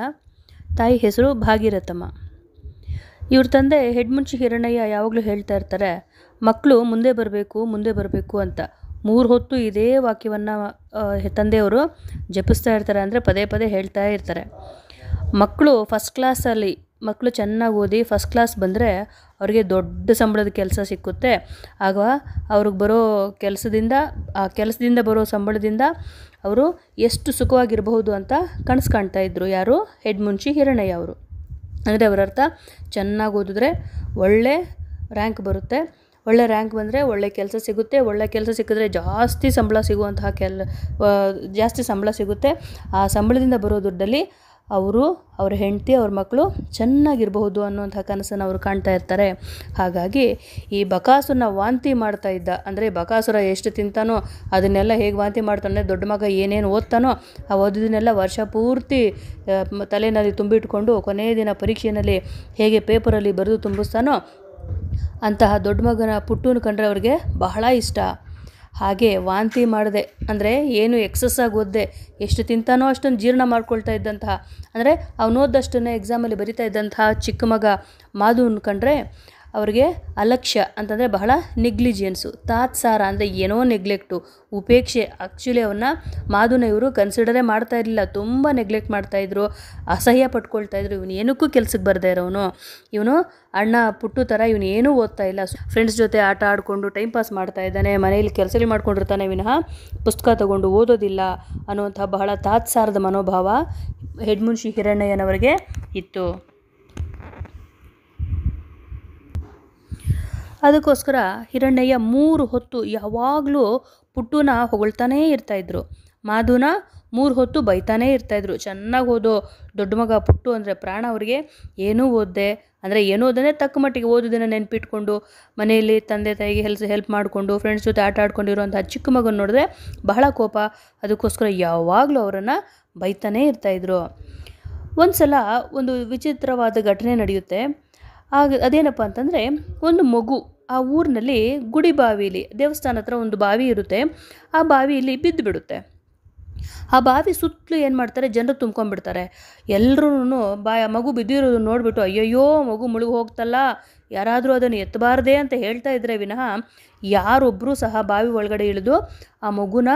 ತಾಯಿ ಹೆಸರು ಭಾಗೀರಥಮ್ಮ ಇವ್ರ ತಂದೆ ಹೆಡ್ಮುಂಚಿ ಹಿರಣಯ್ಯ ಯಾವಾಗಲೂ ಹೇಳ್ತಾ ಇರ್ತಾರೆ ಮಕ್ಕಳು ಮುಂದೆ ಬರಬೇಕು ಮುಂದೆ ಬರಬೇಕು ಅಂತ ಮೂರು ಹೊತ್ತು ಇದೇ ವಾಕ್ಯವನ್ನು ತಂದೆಯವರು ಜಪಿಸ್ತಾ ಇರ್ತಾರೆ ಅಂದರೆ ಪದೇ ಪದೇ ಹೇಳ್ತಾ ಇರ್ತಾರೆ ಮಕ್ಕಳು ಫಸ್ಟ್ ಕ್ಲಾಸಲ್ಲಿ ಮಕ್ಕಳು ಚೆನ್ನಾಗಿ ಓದಿ ಫಸ್ಟ್ ಕ್ಲಾಸ್ ಬಂದರೆ ಅವರಿಗೆ ದೊಡ್ಡ ಸಂಬಳದ ಕೆಲಸ ಸಿಕ್ಕುತ್ತೆ ಆಗ ಅವ್ರಿಗೆ ಬರೋ ಕೆಲಸದಿಂದ ಆ ಕೆಲಸದಿಂದ ಬರೋ ಸಂಬಳದಿಂದ ಅವರು ಎಷ್ಟು ಸುಖವಾಗಿರಬಹುದು ಅಂತ ಕನಸು ಕಾಣ್ತಾ ಇದ್ದರು ಯಾರು ಹೆಡ್ಮುಂಚಿ ಹಿರಣಯ್ಯ ಅವರು ಅಂದರೆ ಅವರರ್ಥ ಚೆನ್ನಾಗಿ ಓದಿದ್ರೆ ಒಳ್ಳೆ ರ್ಯಾಂಕ್ ಬರುತ್ತೆ ಒಳ್ಳೆ ರ್ಯಾಂಕ್ ಬಂದರೆ ಒಳ್ಳೆ ಕೆಲಸ ಸಿಗುತ್ತೆ ಒಳ್ಳೆ ಕೆಲಸ ಸಿಕ್ಕಿದ್ರೆ ಜಾಸ್ತಿ ಸಂಬಳ ಸಿಗುವಂತಹ ಕೆಲ ಜಾಸ್ತಿ ಸಂಬಳ ಸಿಗುತ್ತೆ ಆ ಸಂಬಳದಿಂದ ಬರೋ ದುಡ್ಡಲ್ಲಿ ಅವರು ಅವ್ರ ಹೆಂಡತಿ ಅವ್ರ ಮಕ್ಕಳು ಚೆನ್ನಾಗಿರಬಹುದು ಅನ್ನುವಂಥ ಕನಸನ್ನು ಅವರು ಕಾಣ್ತಾ ಇರ್ತಾರೆ ಹಾಗಾಗಿ ಈ ಬಕಾಸುರನ ವಾಂತಿ ಮಾಡ್ತಾ ಇದ್ದ ಅಂದರೆ ಬಕಾಸುರ ಎಷ್ಟು ತಿಂತಾನೋ ಅದನ್ನೆಲ್ಲ ಹೇಗೆ ವಾಂತಿ ಮಾಡ್ತಾನೆ ದೊಡ್ಡ ಮಗ ಏನೇನು ಓದ್ತಾನೋ ಆ ಓದಿದನ್ನೆಲ್ಲ ವರ್ಷ ಪೂರ್ತಿ ತಲೆಯಲ್ಲಿ ತುಂಬಿಟ್ಕೊಂಡು ಕೊನೆಯ ದಿನ ಪರೀಕ್ಷೆಯಲ್ಲಿ ಹೇಗೆ ಪೇಪರಲ್ಲಿ ಬರೆದು ತುಂಬಿಸ್ತಾನೋ ಅಂತಹ ದೊಡ್ಡ ಮಗನ ಪುಟ್ಟೂನು ಕಂಡ್ರೆ ಅವ್ರಿಗೆ ಬಹಳ ಇಷ್ಟ ಹಾಗೆ ವಾಂತಿ ಮಾಡಿದೆ ಅಂದರೆ ಏನು ಎಕ್ಸಸ್ ಆಗಿ ಎಷ್ಟು ತಿಂತಾನೋ ಅಷ್ಟೊಂದು ಜೀರ್ಣ ಮಾಡ್ಕೊಳ್ತಾ ಇದ್ದಂತಹ ಅಂದರೆ ಅವನೋದಷ್ಟನ್ನೇ ಎಕ್ಸಾಮಲ್ಲಿ ಬರಿತಾ ಇದ್ದಂತಹ ಚಿಕ್ಕ ಮಗ ಮಾಧು ಕಂಡ್ರೆ ಅವರಿಗೆ ಅಲಕ್ಷ್ಯ ಅಂತಂದರೆ ಬಹಳ ನೆಗ್ಲಿಜಿಯನ್ಸು ತಾತ್ಸಾರ ಅಂದರೆ ಏನೋ ನೆಗ್ಲೆಕ್ಟು ಉಪೇಕ್ಷೆ ಆ್ಯಕ್ಚುಲಿ ಅವನ್ನ ಮಾಧುನ ಇವರು ಕನ್ಸಿಡರೇ ಮಾಡ್ತಾ ಇರಲಿಲ್ಲ ತುಂಬ ನೆಗ್ಲೆಕ್ಟ್ ಮಾಡ್ತಾಯಿದ್ರು ಅಸಹ್ಯ ಪಟ್ಕೊಳ್ತಾ ಇದ್ರು ಇವನು ಏನಕ್ಕೂ ಕೆಲ್ಸಕ್ಕೆ ಬರದೇ ಇರೋನು ಇವನು ಅಣ್ಣ ಪುಟ್ಟು ಥರ ಇವನು ಏನೂ ಓದ್ತಾ ಇಲ್ಲ ಫ್ರೆಂಡ್ಸ್ ಜೊತೆ ಆಟ ಆಡಿಕೊಂಡು ಟೈಮ್ ಪಾಸ್ ಮಾಡ್ತಾ ಇದ್ದಾನೆ ಮನೆಯಲ್ಲಿ ಕೆಲಸಗಳು ಮಾಡ್ಕೊಂಡಿರ್ತಾನೆ ವಿನಃ ಪುಸ್ತಕ ತಗೊಂಡು ಓದೋದಿಲ್ಲ ಅನ್ನುವಂಥ ಬಹಳ ತಾತ್ಸಾರದ ಮನೋಭಾವ ಹೆಡ್ಮುನ್ಶಿ ಹಿರಣ್ಣಯ್ಯನವರಿಗೆ ಇತ್ತು ಅದಕ್ಕೋಸ್ಕರ ಹಿರಣ್ಣಯ್ಯ ಮೂರು ಹೊತ್ತು ಯಾವಾಗಲೂ ಪುಟ್ಟುನ ಹೊಗಳ್ತಾನೇ ಇರ್ತಾಯಿದ್ರು ಮಾಧುನ ಮೂರು ಹೊತ್ತು ಬೈತಾನೇ ಇರ್ತಾಯಿದ್ರು ಚೆನ್ನಾಗಿ ಓದೋ ದೊಡ್ಡ ಮಗ ಪುಟ್ಟು ಅಂದರೆ ಪ್ರಾಣ ಅವರಿಗೆ ಏನೂ ಓದ್ದೆ ಅಂದರೆ ಏನೂ ಓದನೇ ತಕ್ಕ ಮಟ್ಟಿಗೆ ಓದೋದನ್ನು ನೆನಪಿಟ್ಕೊಂಡು ಮನೆಯಲ್ಲಿ ತಂದೆ ತಾಯಿಗೆ ಹೆಲ್ಸ್ ಹೆಲ್ಪ್ ಮಾಡಿಕೊಂಡು ಫ್ರೆಂಡ್ಸ್ ಜೊತೆ ಆಟ ಆಡ್ಕೊಂಡಿರುವಂಥ ಚಿಕ್ಕ ಮಗನ ನೋಡಿದ್ರೆ ಬಹಳ ಕೋಪ ಅದಕ್ಕೋಸ್ಕರ ಯಾವಾಗಲೂ ಅವರನ್ನು ಬೈತಾನೇ ಇರ್ತಾಯಿದ್ರು ಒಂದು ಸಲ ಒಂದು ವಿಚಿತ್ರವಾದ ಘಟನೆ ನಡೆಯುತ್ತೆ ಆಗ ಅದೇನಪ್ಪ ಅಂತಂದರೆ ಒಂದು ಮಗು ಆ ಊರಿನಲ್ಲಿ ಗುಡಿ ಬಾವಿಲಿ ದೇವಸ್ಥಾನ ಹತ್ರ ಒಂದು ಬಾವಿ ಇರುತ್ತೆ ಆ ಬಾವಿಯಲ್ಲಿ ಬಿದ್ದು ಬಿಡುತ್ತೆ ಆ ಬಾವಿ ಸುತ್ತಲೂ ಏನು ಮಾಡ್ತಾರೆ ಜನರು ತುಂಬ್ಕೊಂಡ್ಬಿಡ್ತಾರೆ ಎಲ್ಲರೂ ಬಾ ಮಗು ಬಿದ್ದಿರೋದು ನೋಡಿಬಿಟ್ಟು ಅಯ್ಯಯ್ಯೋ ಮಗು ಮುಳುಗು ಹೋಗ್ತಲ್ಲ ಯಾರಾದರೂ ಅದನ್ನು ಎತ್ತಬಾರ್ದೇ ಅಂತ ಹೇಳ್ತಾ ಇದ್ದರೆ ವಿನಃ ಯಾರೊಬ್ಬರೂ ಸಹ ಬಾವಿ ಒಳಗಡೆ ಇಳಿದು ಆ ಮಗುನ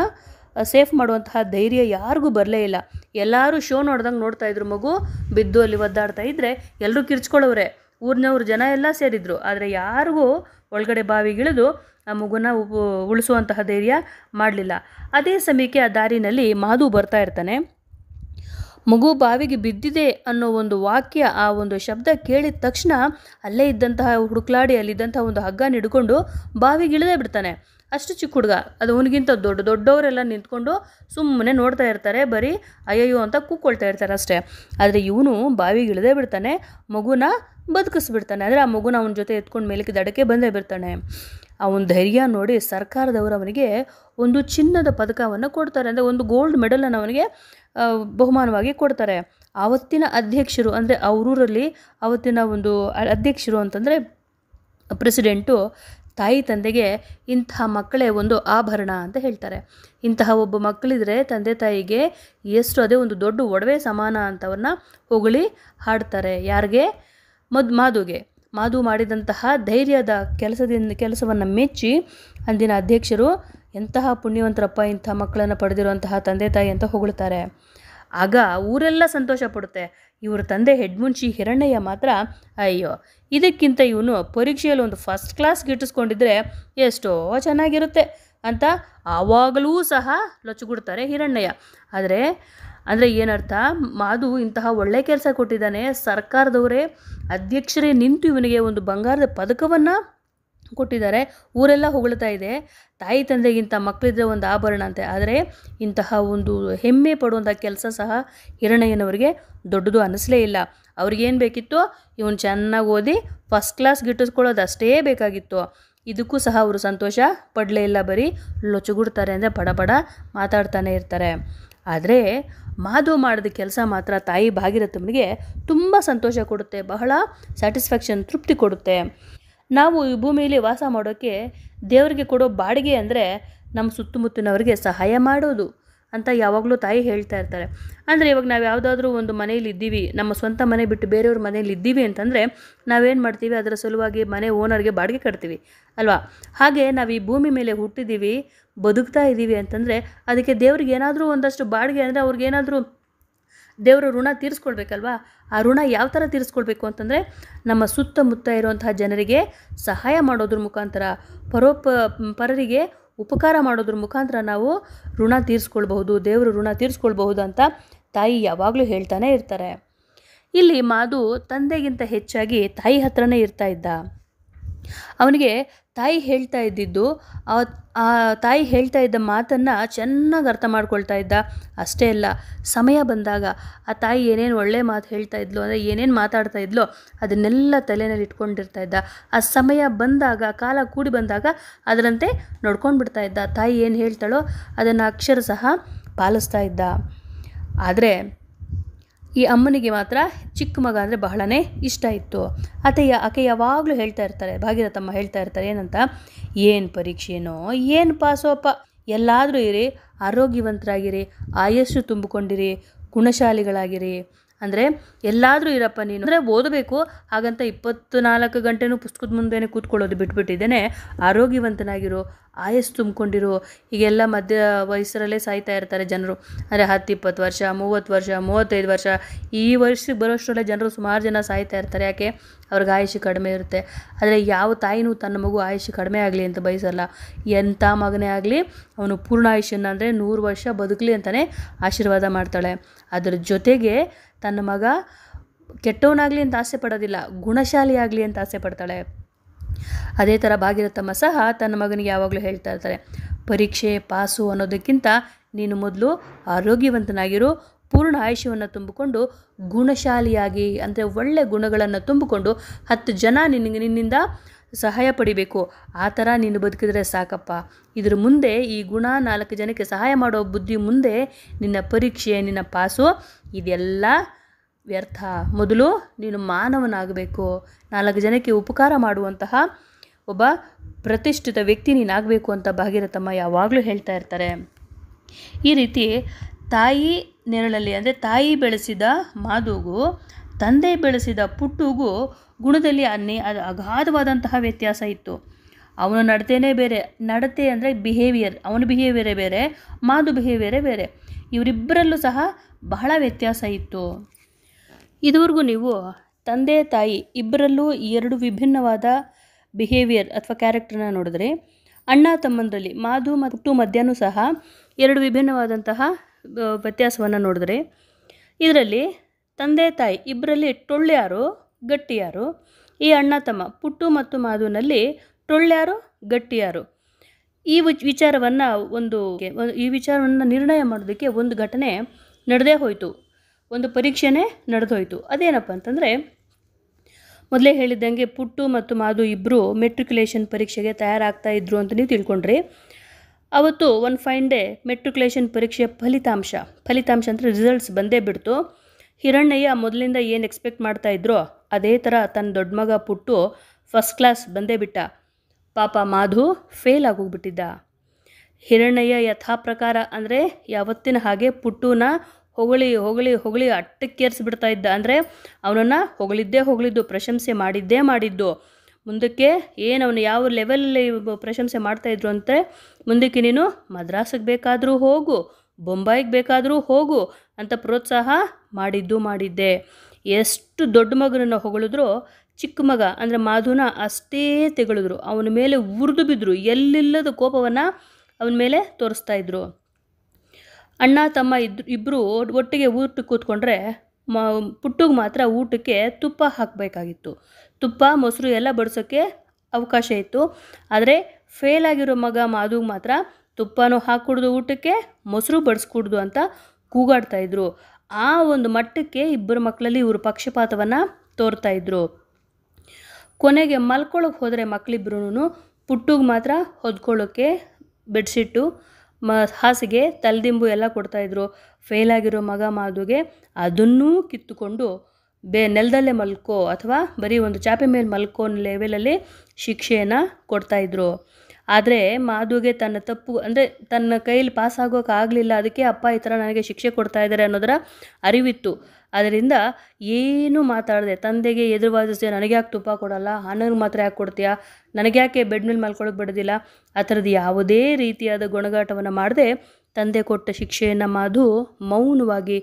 ಸೇಫ್ ಮಾಡುವಂತಹ ಧೈರ್ಯ ಯಾರಿಗೂ ಬರಲೇ ಇಲ್ಲ ಎಲ್ಲರೂ ಶೋ ನೋಡ್ದಂಗೆ ನೋಡ್ತಾ ಇದ್ರು ಮಗು ಬಿದ್ದು ಅಲ್ಲಿ ಒದ್ದಾಡ್ತಾ ಇದ್ದರೆ ಎಲ್ಲರೂ ಕಿರ್ಚ್ಕೊಳ್ಳೋರೆ ಊರಿನವ್ರು ಜನ ಎಲ್ಲ ಸೇರಿದ್ರು ಆದರೆ ಯಾರಿಗೂ ಒಳಗಡೆ ಬಾವಿಗಿಳಿದು ಆ ಮಗುನ ಉಳಿಸುವಂತಹ ಧೈರ್ಯ ಮಾಡಲಿಲ್ಲ ಅದೇ ಸಮಯಕ್ಕೆ ಆ ದಾರಿನಲ್ಲಿ ಮಾಧು ಬರ್ತಾ ಇರ್ತಾನೆ ಮಗು ಬಾವಿಗೆ ಬಿದ್ದಿದೆ ಅನ್ನೋ ಒಂದು ವಾಕ್ಯ ಆ ಒಂದು ಶಬ್ದ ಕೇಳಿದ ತಕ್ಷಣ ಅಲ್ಲೇ ಇದ್ದಂತಹ ಹುಡುಕ್ಲಾಡಿ ಅಲ್ಲಿದ್ದಂತಹ ಒಂದು ಹಗ್ಗ ನಿಡ್ಕೊಂಡು ಬಾವಿಗೆ ಇಳಿದೇ ಬಿಡ್ತಾನೆ ಅಷ್ಟು ಚಿಕ್ಕ ಹುಡುಗ ಅದು ಅವನಿಗಿಂತ ದೊಡ್ಡ ದೊಡ್ಡವರೆಲ್ಲ ನಿಂತ್ಕೊಂಡು ಸುಮ್ಮನೆ ನೋಡ್ತಾ ಇರ್ತಾರೆ ಬರೀ ಅಯ್ಯಯ್ಯೋ ಅಂತ ಕೂಕ್ಕೊಳ್ತಾ ಇರ್ತಾರೆ ಅಷ್ಟೇ ಆದರೆ ಇವನು ಬಾವಿಗೆ ಬಿಡ್ತಾನೆ ಮಗುನ ಬದುಕಿಸ್ಬಿಡ್ತಾನೆ ಅಂದರೆ ಆ ಮಗುನ ಅವನ ಜೊತೆ ಎತ್ಕೊಂಡು ಮೇಲಕ್ಕೆ ದಡಕ್ಕೆ ಬಂದೇ ಬಿಡ್ತಾನೆ ಅವನ ಧೈರ್ಯ ನೋಡಿ ಸರ್ಕಾರದವರು ಅವನಿಗೆ ಒಂದು ಚಿನ್ನದ ಪದಕವನ್ನು ಕೊಡ್ತಾರೆ ಅಂದರೆ ಒಂದು ಗೋಲ್ಡ್ ಮೆಡಲನ್ನು ಅವನಿಗೆ ಬಹುಮಾನವಾಗಿ ಕೊಡ್ತಾರೆ ಆವತ್ತಿನ ಅಧ್ಯಕ್ಷರು ಅಂದರೆ ಅವರೂರಲ್ಲಿ ಆವತ್ತಿನ ಒಂದು ಅಧ್ಯಕ್ಷರು ಅಂತಂದರೆ ಪ್ರೆಸಿಡೆಂಟು ತಾಯಿ ತಂದೆಗೆ ಇಂತಹ ಮಕ್ಕಳೇ ಒಂದು ಆಭರಣ ಅಂತ ಹೇಳ್ತಾರೆ ಇಂತಹ ಒಬ್ಬ ಮಕ್ಕಳಿದ್ರೆ ತಂದೆ ತಾಯಿಗೆ ಎಷ್ಟು ಅದೇ ಒಂದು ದೊಡ್ಡ ಒಡವೆ ಸಮಾನ ಅಂತವ್ರನ್ನ ಹೊಗಳಿ ಹಾಡ್ತಾರೆ ಯಾರಿಗೆ ಮದ್ ಮಾಧುಗೆ ಮಾಧು ಮಾಡಿದಂತಹ ಧೈರ್ಯದ ಕೆಲಸದಿಂದ ಕೆಲಸವನ್ನು ಮೆಚ್ಚಿ ಅಂದಿನ ಅಧ್ಯಕ್ಷರು ಎಂತಹ ಪುಣ್ಯವಂತರಪ್ಪ ಇಂಥ ಮಕ್ಕಳನ್ನು ಪಡೆದಿರುವಂತಹ ತಂದೆ ತಾಯಿ ಅಂತ ಹೊಗಳ್ತಾರೆ ಆಗ ಊರೆಲ್ಲ ಸಂತೋಷ ಪಡುತ್ತೆ ಇವ್ರ ತಂದೆ ಹೆಡ್ಮುಂಚಿ ಹಿರಣ್ಣಯ್ಯ ಮಾತ್ರ ಅಯ್ಯೋ ಇದಕ್ಕಿಂತ ಇವನು ಪರೀಕ್ಷೆಯಲ್ಲಿ ಒಂದು ಫಸ್ಟ್ ಕ್ಲಾಸ್ ಗಿಟ್ಟಿಸ್ಕೊಂಡಿದ್ರೆ ಎಷ್ಟೋ ಚೆನ್ನಾಗಿರುತ್ತೆ ಅಂತ ಆವಾಗಲೂ ಸಹ ಲೊಚ್ಚುಗುಡ್ತಾರೆ ಹಿರಣ್ಣಯ್ಯ ಆದರೆ ಅಂದರೆ ಏನರ್ಥ ಮಾಧು ಇಂತಹ ಒಳ್ಳೆ ಕೆಲಸ ಕೊಟ್ಟಿದ್ದಾನೆ ಸರ್ಕಾರದವರೇ ಅಧ್ಯಕ್ಷರೇ ನಿಂತು ಇವನಿಗೆ ಒಂದು ಬಂಗಾರದ ಪದಕವನ್ನು ಕೊಟ್ಟಿದ್ದಾರೆ ಊರೆಲ್ಲ ಹೊಗಳ್ತಾ ಇದೆ ತಾಯಿ ತಂದೆಗಿಂತ ಮಕ್ಕಳಿದ್ರೆ ಒಂದು ಆಭರಣ ಅಂತೆ ಆದರೆ ಇಂತಹ ಒಂದು ಹೆಮ್ಮೆ ಪಡುವಂಥ ಕೆಲಸ ಸಹ ಹಿರಣಯ್ಯನವರಿಗೆ ದೊಡ್ಡದು ಅನ್ನಿಸಲೇ ಇಲ್ಲ ಅವ್ರಿಗೇನು ಬೇಕಿತ್ತು ಇವನು ಚೆನ್ನಾಗಿ ಓದಿ ಫಸ್ಟ್ ಕ್ಲಾಸ್ ಗಿಟ್ಟಿಸ್ಕೊಳ್ಳೋದು ಅಷ್ಟೇ ಬೇಕಾಗಿತ್ತು ಇದಕ್ಕೂ ಸಹ ಅವರು ಸಂತೋಷ ಪಡಲೇ ಇಲ್ಲ ಬರೀ ಲೊಚಗುಡ್ತಾರೆ ಅಂದರೆ ಬಡ ಮಾತಾಡ್ತಾನೆ ಇರ್ತಾರೆ ಆದರೆ ಮಾಧು ಮಾಡಿದ ಕೆಲಸ ಮಾತ್ರ ತಾಯಿ ಭಾಗಿರಥಮ್ಮನಿಗೆ ತುಂಬ ಸಂತೋಷ ಕೊಡುತ್ತೆ ಬಹಳ ಸ್ಯಾಟಿಸ್ಫ್ಯಾಕ್ಷನ್ ತೃಪ್ತಿ ಕೊಡುತ್ತೆ ನಾವು ಈ ಭೂಮಿಯಲ್ಲಿ ವಾಸ ಮಾಡೋಕ್ಕೆ ದೇವರಿಗೆ ಕೊಡೋ ಬಾಡಿಗೆ ಅಂದರೆ ನಮ್ಮ ಸುತ್ತಮುತ್ತಿನವರಿಗೆ ಸಹಾಯ ಮಾಡೋದು ಅಂತ ಯಾವಾಗಲೂ ತಾಯಿ ಹೇಳ್ತಾ ಇರ್ತಾರೆ ಅಂದರೆ ಇವಾಗ ನಾವು ಯಾವುದಾದ್ರೂ ಒಂದು ಮನೇಲಿ ಇದ್ದೀವಿ ನಮ್ಮ ಸ್ವಂತ ಮನೆ ಬಿಟ್ಟು ಬೇರೆಯವ್ರ ಮನೇಲಿ ಇದ್ದೀವಿ ಅಂತಂದರೆ ನಾವೇನು ಮಾಡ್ತೀವಿ ಅದರ ಸಲುವಾಗಿ ಮನೆ ಓನರ್ಗೆ ಬಾಡಿಗೆ ಕಟ್ತೀವಿ ಅಲ್ವಾ ಹಾಗೆ ನಾವು ಈ ಭೂಮಿ ಮೇಲೆ ಹುಟ್ಟಿದ್ದೀವಿ ಬದುಕ್ತಾ ಇದ್ದೀವಿ ಅಂತಂದರೆ ಅದಕ್ಕೆ ದೇವ್ರಿಗೆ ಏನಾದರೂ ಒಂದಷ್ಟು ಬಾಡಿಗೆ ಅಂದರೆ ಅವ್ರಿಗೇನಾದರೂ ದೇವರು ಋಣ ತೀರಿಸ್ಕೊಳ್ಬೇಕಲ್ವಾ ಆ ಋಣ ಯಾವ ಥರ ತೀರಿಸ್ಕೊಳ್ಬೇಕು ಅಂತಂದರೆ ನಮ್ಮ ಸುತ್ತಮುತ್ತ ಇರುವಂತಹ ಜನರಿಗೆ ಸಹಾಯ ಮಾಡೋದ್ರ ಮುಖಾಂತರ ಪರೋಪ ಪರರಿಗೆ ಉಪಕಾರ ಮಾಡೋದ್ರ ಮುಖಾಂತರ ನಾವು ಋಣ ತೀರಿಸ್ಕೊಳ್ಬಹುದು ದೇವರು ಋಣ ತೀರಿಸ್ಕೊಳ್ಬಹುದು ಅಂತ ತಾಯಿ ಯಾವಾಗಲೂ ಹೇಳ್ತಾನೆ ಇರ್ತಾರೆ ಇಲ್ಲಿ ಮಾದು ತಂದೆಗಿಂತ ಹೆಚ್ಚಾಗಿ ತಾಯಿ ಹತ್ರನೇ ಇರ್ತಾ ಇದ್ದ ಅವನಿಗೆ ತಾಯಿ ಹೇಳ್ತಾ ಇದ್ದಿದ್ದು ಆ ತಾಯಿ ಹೇಳ್ತಾ ಇದ್ದ ಮಾತನ್ನು ಚೆನ್ನಾಗಿ ಅರ್ಥ ಮಾಡ್ಕೊಳ್ತಾ ಇದ್ದ ಅಷ್ಟೇ ಅಲ್ಲ ಸಮಯ ಬಂದಾಗ ಆ ತಾಯಿ ಏನೇನು ಒಳ್ಳೆ ಮಾತು ಹೇಳ್ತಾ ಇದ್ಲು ಅಂದರೆ ಏನೇನು ಮಾತಾಡ್ತಾ ಇದ್ಲೋ ಅದನ್ನೆಲ್ಲ ತಲೆಯಲ್ಲಿ ಇಟ್ಕೊಂಡಿರ್ತಾ ಇದ್ದ ಆ ಸಮಯ ಬಂದಾಗ ಕಾಲ ಕೂಡಿ ಬಂದಾಗ ಅದರಂತೆ ನೋಡ್ಕೊಂಡು ಬಿಡ್ತಾ ಇದ್ದ ತಾಯಿ ಏನು ಹೇಳ್ತಾಳೋ ಅದನ್ನು ಅಕ್ಷರ ಸಹ ಪಾಲಿಸ್ತಾ ಇದ್ದ ಆದರೆ ಈ ಅಮ್ಮನಿಗೆ ಮಾತ್ರ ಚಿಕ್ಕ ಮಗ ಅಂದರೆ ಬಹಳನೇ ಇಷ್ಟ ಇತ್ತು ಅತೆಯ ಆಕೆ ಯಾವಾಗಲೂ ಹೇಳ್ತಾ ಇರ್ತಾರೆ ಭಾಗೀರಥಮ್ಮ ಹೇಳ್ತಾ ಇರ್ತಾರೆ ಏನಂತ ಏನು ಪರೀಕ್ಷೆನೋ ಏನು ಪಾಸೋಪ ಎಲ್ಲಾದರೂ ಇರಿ ಆರೋಗ್ಯವಂತರಾಗಿರಿ ಆಯಸ್ಸು ತುಂಬಿಕೊಂಡಿರಿ ಗುಣಶಾಲಿಗಳಾಗಿರಿ ಅಂದರೆ ಎಲ್ಲಾದರೂ ಇರಪ್ಪ ನೀನು ಅಂದರೆ ಓದಬೇಕು ಹಾಗಂತ ಇಪ್ಪತ್ತು ನಾಲ್ಕು ಗಂಟೆನೂ ಪುಸ್ತಕದ ಮುಂದೆನೇ ಕೂತ್ಕೊಳ್ಳೋದು ಬಿಟ್ಬಿಟ್ಟಿದ್ದೇನೆ ಆರೋಗ್ಯವಂತನಾಗಿರೋ ಆಯಸ್ಸು ತುಂಬಿಕೊಂಡಿರೋ ಈಗೆಲ್ಲ ಮಧ್ಯ ವಯಸ್ಸರಲ್ಲೇ ಸಾಯ್ತಾ ಇರ್ತಾರೆ ಜನರು ಅಂದರೆ ಹತ್ತು ಇಪ್ಪತ್ತು ವರ್ಷ ಮೂವತ್ತು ವರ್ಷ ಮೂವತ್ತೈದು ವರ್ಷ ಈ ವರ್ಷಕ್ಕೆ ಬರೋಷ್ಟರಲ್ಲೇ ಜನರು ಸುಮಾರು ಜನ ಸಾಯ್ತಾ ಇರ್ತಾರೆ ಯಾಕೆ ಅವ್ರಿಗೆ ಆಯುಷ್ಯ ಕಡಿಮೆ ಇರುತ್ತೆ ಆದರೆ ಯಾವ ತಾಯಿನೂ ತನ್ನ ಮಗು ಆಯುಷ್ಯ ಕಡಿಮೆ ಆಗಲಿ ಅಂತ ಬಯಸಲ್ಲ ಎಂಥ ಮಗನೇ ಆಗಲಿ ಅವನು ಪೂರ್ಣ ಆಯುಷ್ಯನ ಅಂದರೆ ನೂರು ವರ್ಷ ಬದುಕಲಿ ಅಂತಲೇ ಆಶೀರ್ವಾದ ಮಾಡ್ತಾಳೆ ಅದರ ಜೊತೆಗೆ ತನ್ನ ಮಗ ಕೆಟ್ಟವನಾಗಲಿ ಅಂತ ಆಸೆ ಪಡೋದಿಲ್ಲ ಗುಣಶಾಲಿಯಾಗಲಿ ಅಂತ ಆಸೆ ಪಡ್ತಾಳೆ ಅದೇ ಥರ ಭಾಗಿರಥಮ್ಮ ಸಹ ತನ್ನ ಮಗನಿಗೆ ಯಾವಾಗಲೂ ಹೇಳ್ತಾ ಇರ್ತಾರೆ ಪರೀಕ್ಷೆ ಪಾಸು ಅನ್ನೋದಕ್ಕಿಂತ ನೀನು ಮೊದಲು ಆರೋಗ್ಯವಂತನಾಗಿರು ಪೂರ್ಣ ಆಯುಷ್ಯವನ್ನು ತುಂಬಿಕೊಂಡು ಗುಣಶಾಲಿಯಾಗಿ ಅಂದರೆ ಒಳ್ಳೆಯ ಗುಣಗಳನ್ನು ತುಂಬಿಕೊಂಡು ಹತ್ತು ಜನ ನಿನಗೆ ನಿನ್ನಿಂದ ಸಹಾಯ ಪಡಿಬೇಕು ಆ ಥರ ನೀನು ಬದುಕಿದ್ರೆ ಸಾಕಪ್ಪ ಇದ್ರ ಮುಂದೆ ಈ ಗುಣ ನಾಲ್ಕು ಜನಕ್ಕೆ ಸಹಾಯ ಮಾಡೋ ಬುದ್ಧಿ ಮುಂದೆ ನಿನ್ನ ಪರೀಕ್ಷೆ ನಿನ್ನ ಪಾಸು ಇದೆಲ್ಲ ವ್ಯರ್ಥ ಮೊದಲು ನೀನು ಮಾನವನಾಗಬೇಕು ನಾಲ್ಕು ಜನಕ್ಕೆ ಉಪಕಾರ ಮಾಡುವಂತಹ ಒಬ್ಬ ಪ್ರತಿಷ್ಠಿತ ವ್ಯಕ್ತಿ ನೀನಾಗಬೇಕು ಅಂತ ಭಾಗೀರಥಮ್ಮ ಯಾವಾಗಲೂ ಹೇಳ್ತಾ ಇರ್ತಾರೆ ಈ ರೀತಿ ತಾಯಿ ನೆರಳಲ್ಲಿ ಅಂದರೆ ತಾಯಿ ಬೆಳೆಸಿದ ಮಾದುಗು ತಂದೆ ಬೆಳೆಸಿದ ಪುಟ್ಟುಗೂ ಗುಣದಲ್ಲಿ ಅನ್ನಿ ಅದು ಅಗಾಧವಾದಂತಹ ವ್ಯತ್ಯಾಸ ಇತ್ತು ಅವನು ನಡತೆಯೇ ಬೇರೆ ನಡತೆ ಅಂದರೆ ಬಿಹೇವಿಯರ್ ಅವನ ಬಿಹೇವಿಯರೇ ಬೇರೆ ಮಾದು ಬಿಹೇವಿಯರೇ ಬೇರೆ ಇವರಿಬ್ಬರಲ್ಲೂ ಸಹ ಬಹಳ ವ್ಯತ್ಯಾಸ ಇತ್ತು ಇದುವರೆಗೂ ನೀವು ತಂದೆ ತಾಯಿ ಇಬ್ಬರಲ್ಲೂ ಎರಡು ವಿಭಿನ್ನವಾದ ಬಿಹೇವಿಯರ್ ಅಥವಾ ಕ್ಯಾರೆಕ್ಟರ್ನ ನೋಡಿದ್ರೆ ಅಣ್ಣ ತಮ್ಮಂದರಲ್ಲಿ ಮಾಧು ಮತ್ತು ಮಧ್ಯಾಹ್ನ ಸಹ ಎರಡು ವಿಭಿನ್ನವಾದಂತಹ ವ್ಯತ್ಯಾಸವನ್ನು ನೋಡಿದ್ರೆ ಇದರಲ್ಲಿ ತಂದೆ ತಾಯಿ ಇಬ್ಬರಲ್ಲಿ ಟೊಳ್ಳ್ಯಾರು ಗಟ್ಟಿಯಾರು ಈ ಅಣ್ಣ ತಮ್ಮ ಪುಟ್ಟು ಮತ್ತು ಮಾಧುನಲ್ಲಿ ಟೊಳ್ಳ್ಯಾರು ಗಟ್ಟಿಯಾರು ಈ ವಿಚಾರವನ್ನು ಒಂದು ಈ ವಿಚಾರವನ್ನು ನಿರ್ಣಯ ಮಾಡೋದಕ್ಕೆ ಒಂದು ಘಟನೆ ನಡೆದೇ ಹೋಯಿತು ಒಂದು ಪರೀಕ್ಷೆನೇ ನಡೆದೋಯ್ತು ಅದೇನಪ್ಪ ಅಂತಂದರೆ ಮೊದಲೇ ಹೇಳಿದ್ದಂಗೆ ಪುಟ್ಟು ಮತ್ತು ಮಾಧು ಇಬ್ಬರು ಮೆಟ್ರಿಕ್ಯುಲೇಷನ್ ಪರೀಕ್ಷೆಗೆ ತಯಾರಾಗ್ತಾ ಇದ್ರು ಅಂತ ನೀವು ತಿಳ್ಕೊಂಡ್ರಿ ಅವತ್ತು ಒಂದು ಫೈನ್ ಡೇ ಮೆಟ್ರಿಕ್ಯುಲೇಷನ್ ಪರೀಕ್ಷೆ ಫಲಿತಾಂಶ ಫಲಿತಾಂಶ ಅಂದರೆ ರಿಸಲ್ಟ್ಸ್ ಬಂದೇ ಬಿಡ್ತು ಹಿರಣ್ಣಯ್ಯ ಮೊದಲಿಂದ ಏನು ಎಕ್ಸ್ಪೆಕ್ಟ್ ಮಾಡ್ತಾ ಇದ್ರೋ ಅದೇ ಥರ ತನ್ನ ದೊಡ್ಡ ಮಗ ಪುಟ್ಟು ಫಸ್ಟ್ ಕ್ಲಾಸ್ ಬಂದೇ ಬಿಟ್ಟ ಪಾಪ ಮಾಧು ಫೇಲ್ ಆಗೋಗ್ಬಿಟ್ಟಿದ್ದ ಹಿರಣ್ಣಯ್ಯ ಯಥಾ ಪ್ರಕಾರ ಅಂದರೆ ಯಾವತ್ತಿನ ಹಾಗೆ ಪುಟ್ಟುನ ಹೊಗಳಿ ಹೊಗಳಿ ಹೊಗಳಿ ಅಟ್ಟಕ್ಕೇರಿಸ್ಬಿಡ್ತಾ ಇದ್ದ ಅಂದರೆ ಅವನನ್ನು ಹೊಗಳಿದ್ದೇ ಹೊಗಳಿದ್ದು ಪ್ರಶಂಸೆ ಮಾಡಿದ್ದೇ ಮಾಡಿದ್ದು ಮುಂದಕ್ಕೆ ಏನು ಅವನು ಯಾವ ಲೆವೆಲಲ್ಲಿ ಪ್ರಶಂಸೆ ಮಾಡ್ತಾಯಿದ್ರು ಅಂತ ಮುಂದಕ್ಕೆ ನೀನು ಮದ್ರಾಸಿಗೆ ಬೇಕಾದರೂ ಹೋಗು ಬೊಂಬಾಯಿಗೆ ಬೇಕಾದರೂ ಹೋಗು ಅಂತ ಪ್ರೋತ್ಸಾಹ ಮಾಡಿದ್ದು ಮಾಡಿದ್ದೆ ಎಷ್ಟು ದೊಡ್ಡ ಮಗನನ್ನು ಹೊಗಳಿದ್ರು ಚಿಕ್ಕ ಮಗ ಅಂದರೆ ಮಾಧುನ ಅಷ್ಟೇ ತೆಗಳಿದ್ರು ಅವನ ಮೇಲೆ ಉರಿದು ಬಿದ್ದರು ಎಲ್ಲಿಲ್ಲದ ಕೋಪವನ್ನು ಅವನ ಮೇಲೆ ತೋರಿಸ್ತಾ ಇದ್ರು ಅಣ್ಣ ತಮ್ಮ ಇದ್ ಇಬ್ಬರು ಒಟ್ಟಿಗೆ ಊಟಕ್ಕೆ ಕೂತ್ಕೊಂಡ್ರೆ ಮ ಪುಟ್ಟಗೆ ಮಾತ್ರ ಊಟಕ್ಕೆ ತುಪ್ಪ ಹಾಕಬೇಕಾಗಿತ್ತು ತುಪ್ಪ ಮೊಸರು ಎಲ್ಲ ಬಡಿಸೋಕ್ಕೆ ಅವಕಾಶ ಇತ್ತು ಆದರೆ ಫೇಲ್ ಆಗಿರೋ ಮಗ ಮಾಧುಗೆ ಮಾತ್ರ ತುಪ್ಪನೂ ಹಾಕ್ಕೊಡ್ದು ಊಟಕ್ಕೆ ಮೊಸರು ಬಡಿಸ್ಕೊಡ್ದು ಅಂತ ಕೂಗಾಡ್ತಾಯಿದ್ರು ಆ ಒಂದು ಮಟ್ಟಕ್ಕೆ ಇಬ್ಬರು ಮಕ್ಕಳಲ್ಲಿ ಇವರು ಪಕ್ಷಪಾತವನ್ನು ತೋರ್ತಾ ಇದ್ರು ಕೊನೆಗೆ ಮಲ್ಕೊಳ್ಳೋಕೆ ಹೋದರೆ ಮಕ್ಕಳಿಬ್ರು ಪುಟ್ಟಿಗೆ ಮಾತ್ರ ಹೊದ್ಕೊಳ್ಳೋಕ್ಕೆ ಬೆಡ್ಶೀಟು ಮ ಹಾಸಿಗೆ ತಲೆದಿಂಬು ಎಲ್ಲ ಕೊಡ್ತಾಯಿದ್ರು ಫೇಲ್ ಆಗಿರೋ ಮಗ ಮಾದುಗೆ ಅದನ್ನೂ ಕಿತ್ತುಕೊಂಡು ಬೇ ನೆಲದಲ್ಲೇ ಮಲ್ಕೋ ಅಥವಾ ಬರೀ ಒಂದು ಚಾಪೆ ಮೇಲೆ ಮಲ್ಕೋ ಲೆವೆಲಲ್ಲಿ ಶಿಕ್ಷೆಯನ್ನು ಕೊಡ್ತಾಯಿದ್ರು ಆದರೆ ಮಾಧುಗೆ ತನ್ನ ತಪ್ಪು ಅಂದರೆ ತನ್ನ ಕೈಯಲ್ಲಿ ಪಾಸ್ ಆಗಲಿಲ್ಲ ಅದಕ್ಕೆ ಅಪ್ಪ ಈ ಥರ ನನಗೆ ಶಿಕ್ಷೆ ಕೊಡ್ತಾ ಇದ್ದಾರೆ ಅನ್ನೋದರ ಅರಿವಿತ್ತು ಅದರಿಂದ ಏನು ಮಾತಾಡದೆ ತಂದೆಗೆ ಎದುರು ನನಗೆ ಯಾಕೆ ತುಪ್ಪ ಕೊಡಲ್ಲ ಹಣ್ಣಗೆ ಮಾತ್ರ ಯಾಕೆ ಕೊಡ್ತೀಯಾ ನನಗೆ ಯಾಕೆ ಬೆಡ್ ಮೇಲೆ ಮಲ್ಕೊಳ್ಳೋಕೆ ಬಿಡೋದಿಲ್ಲ ಆ ಥರದ್ದು ಯಾವುದೇ ರೀತಿಯಾದ ಗುಣಗಾಟವನ್ನು ಮಾಡದೆ ತಂದೆ ಕೊಟ್ಟ ಶಿಕ್ಷೆಯನ್ನು ಮಾಧು ಮೌನವಾಗಿ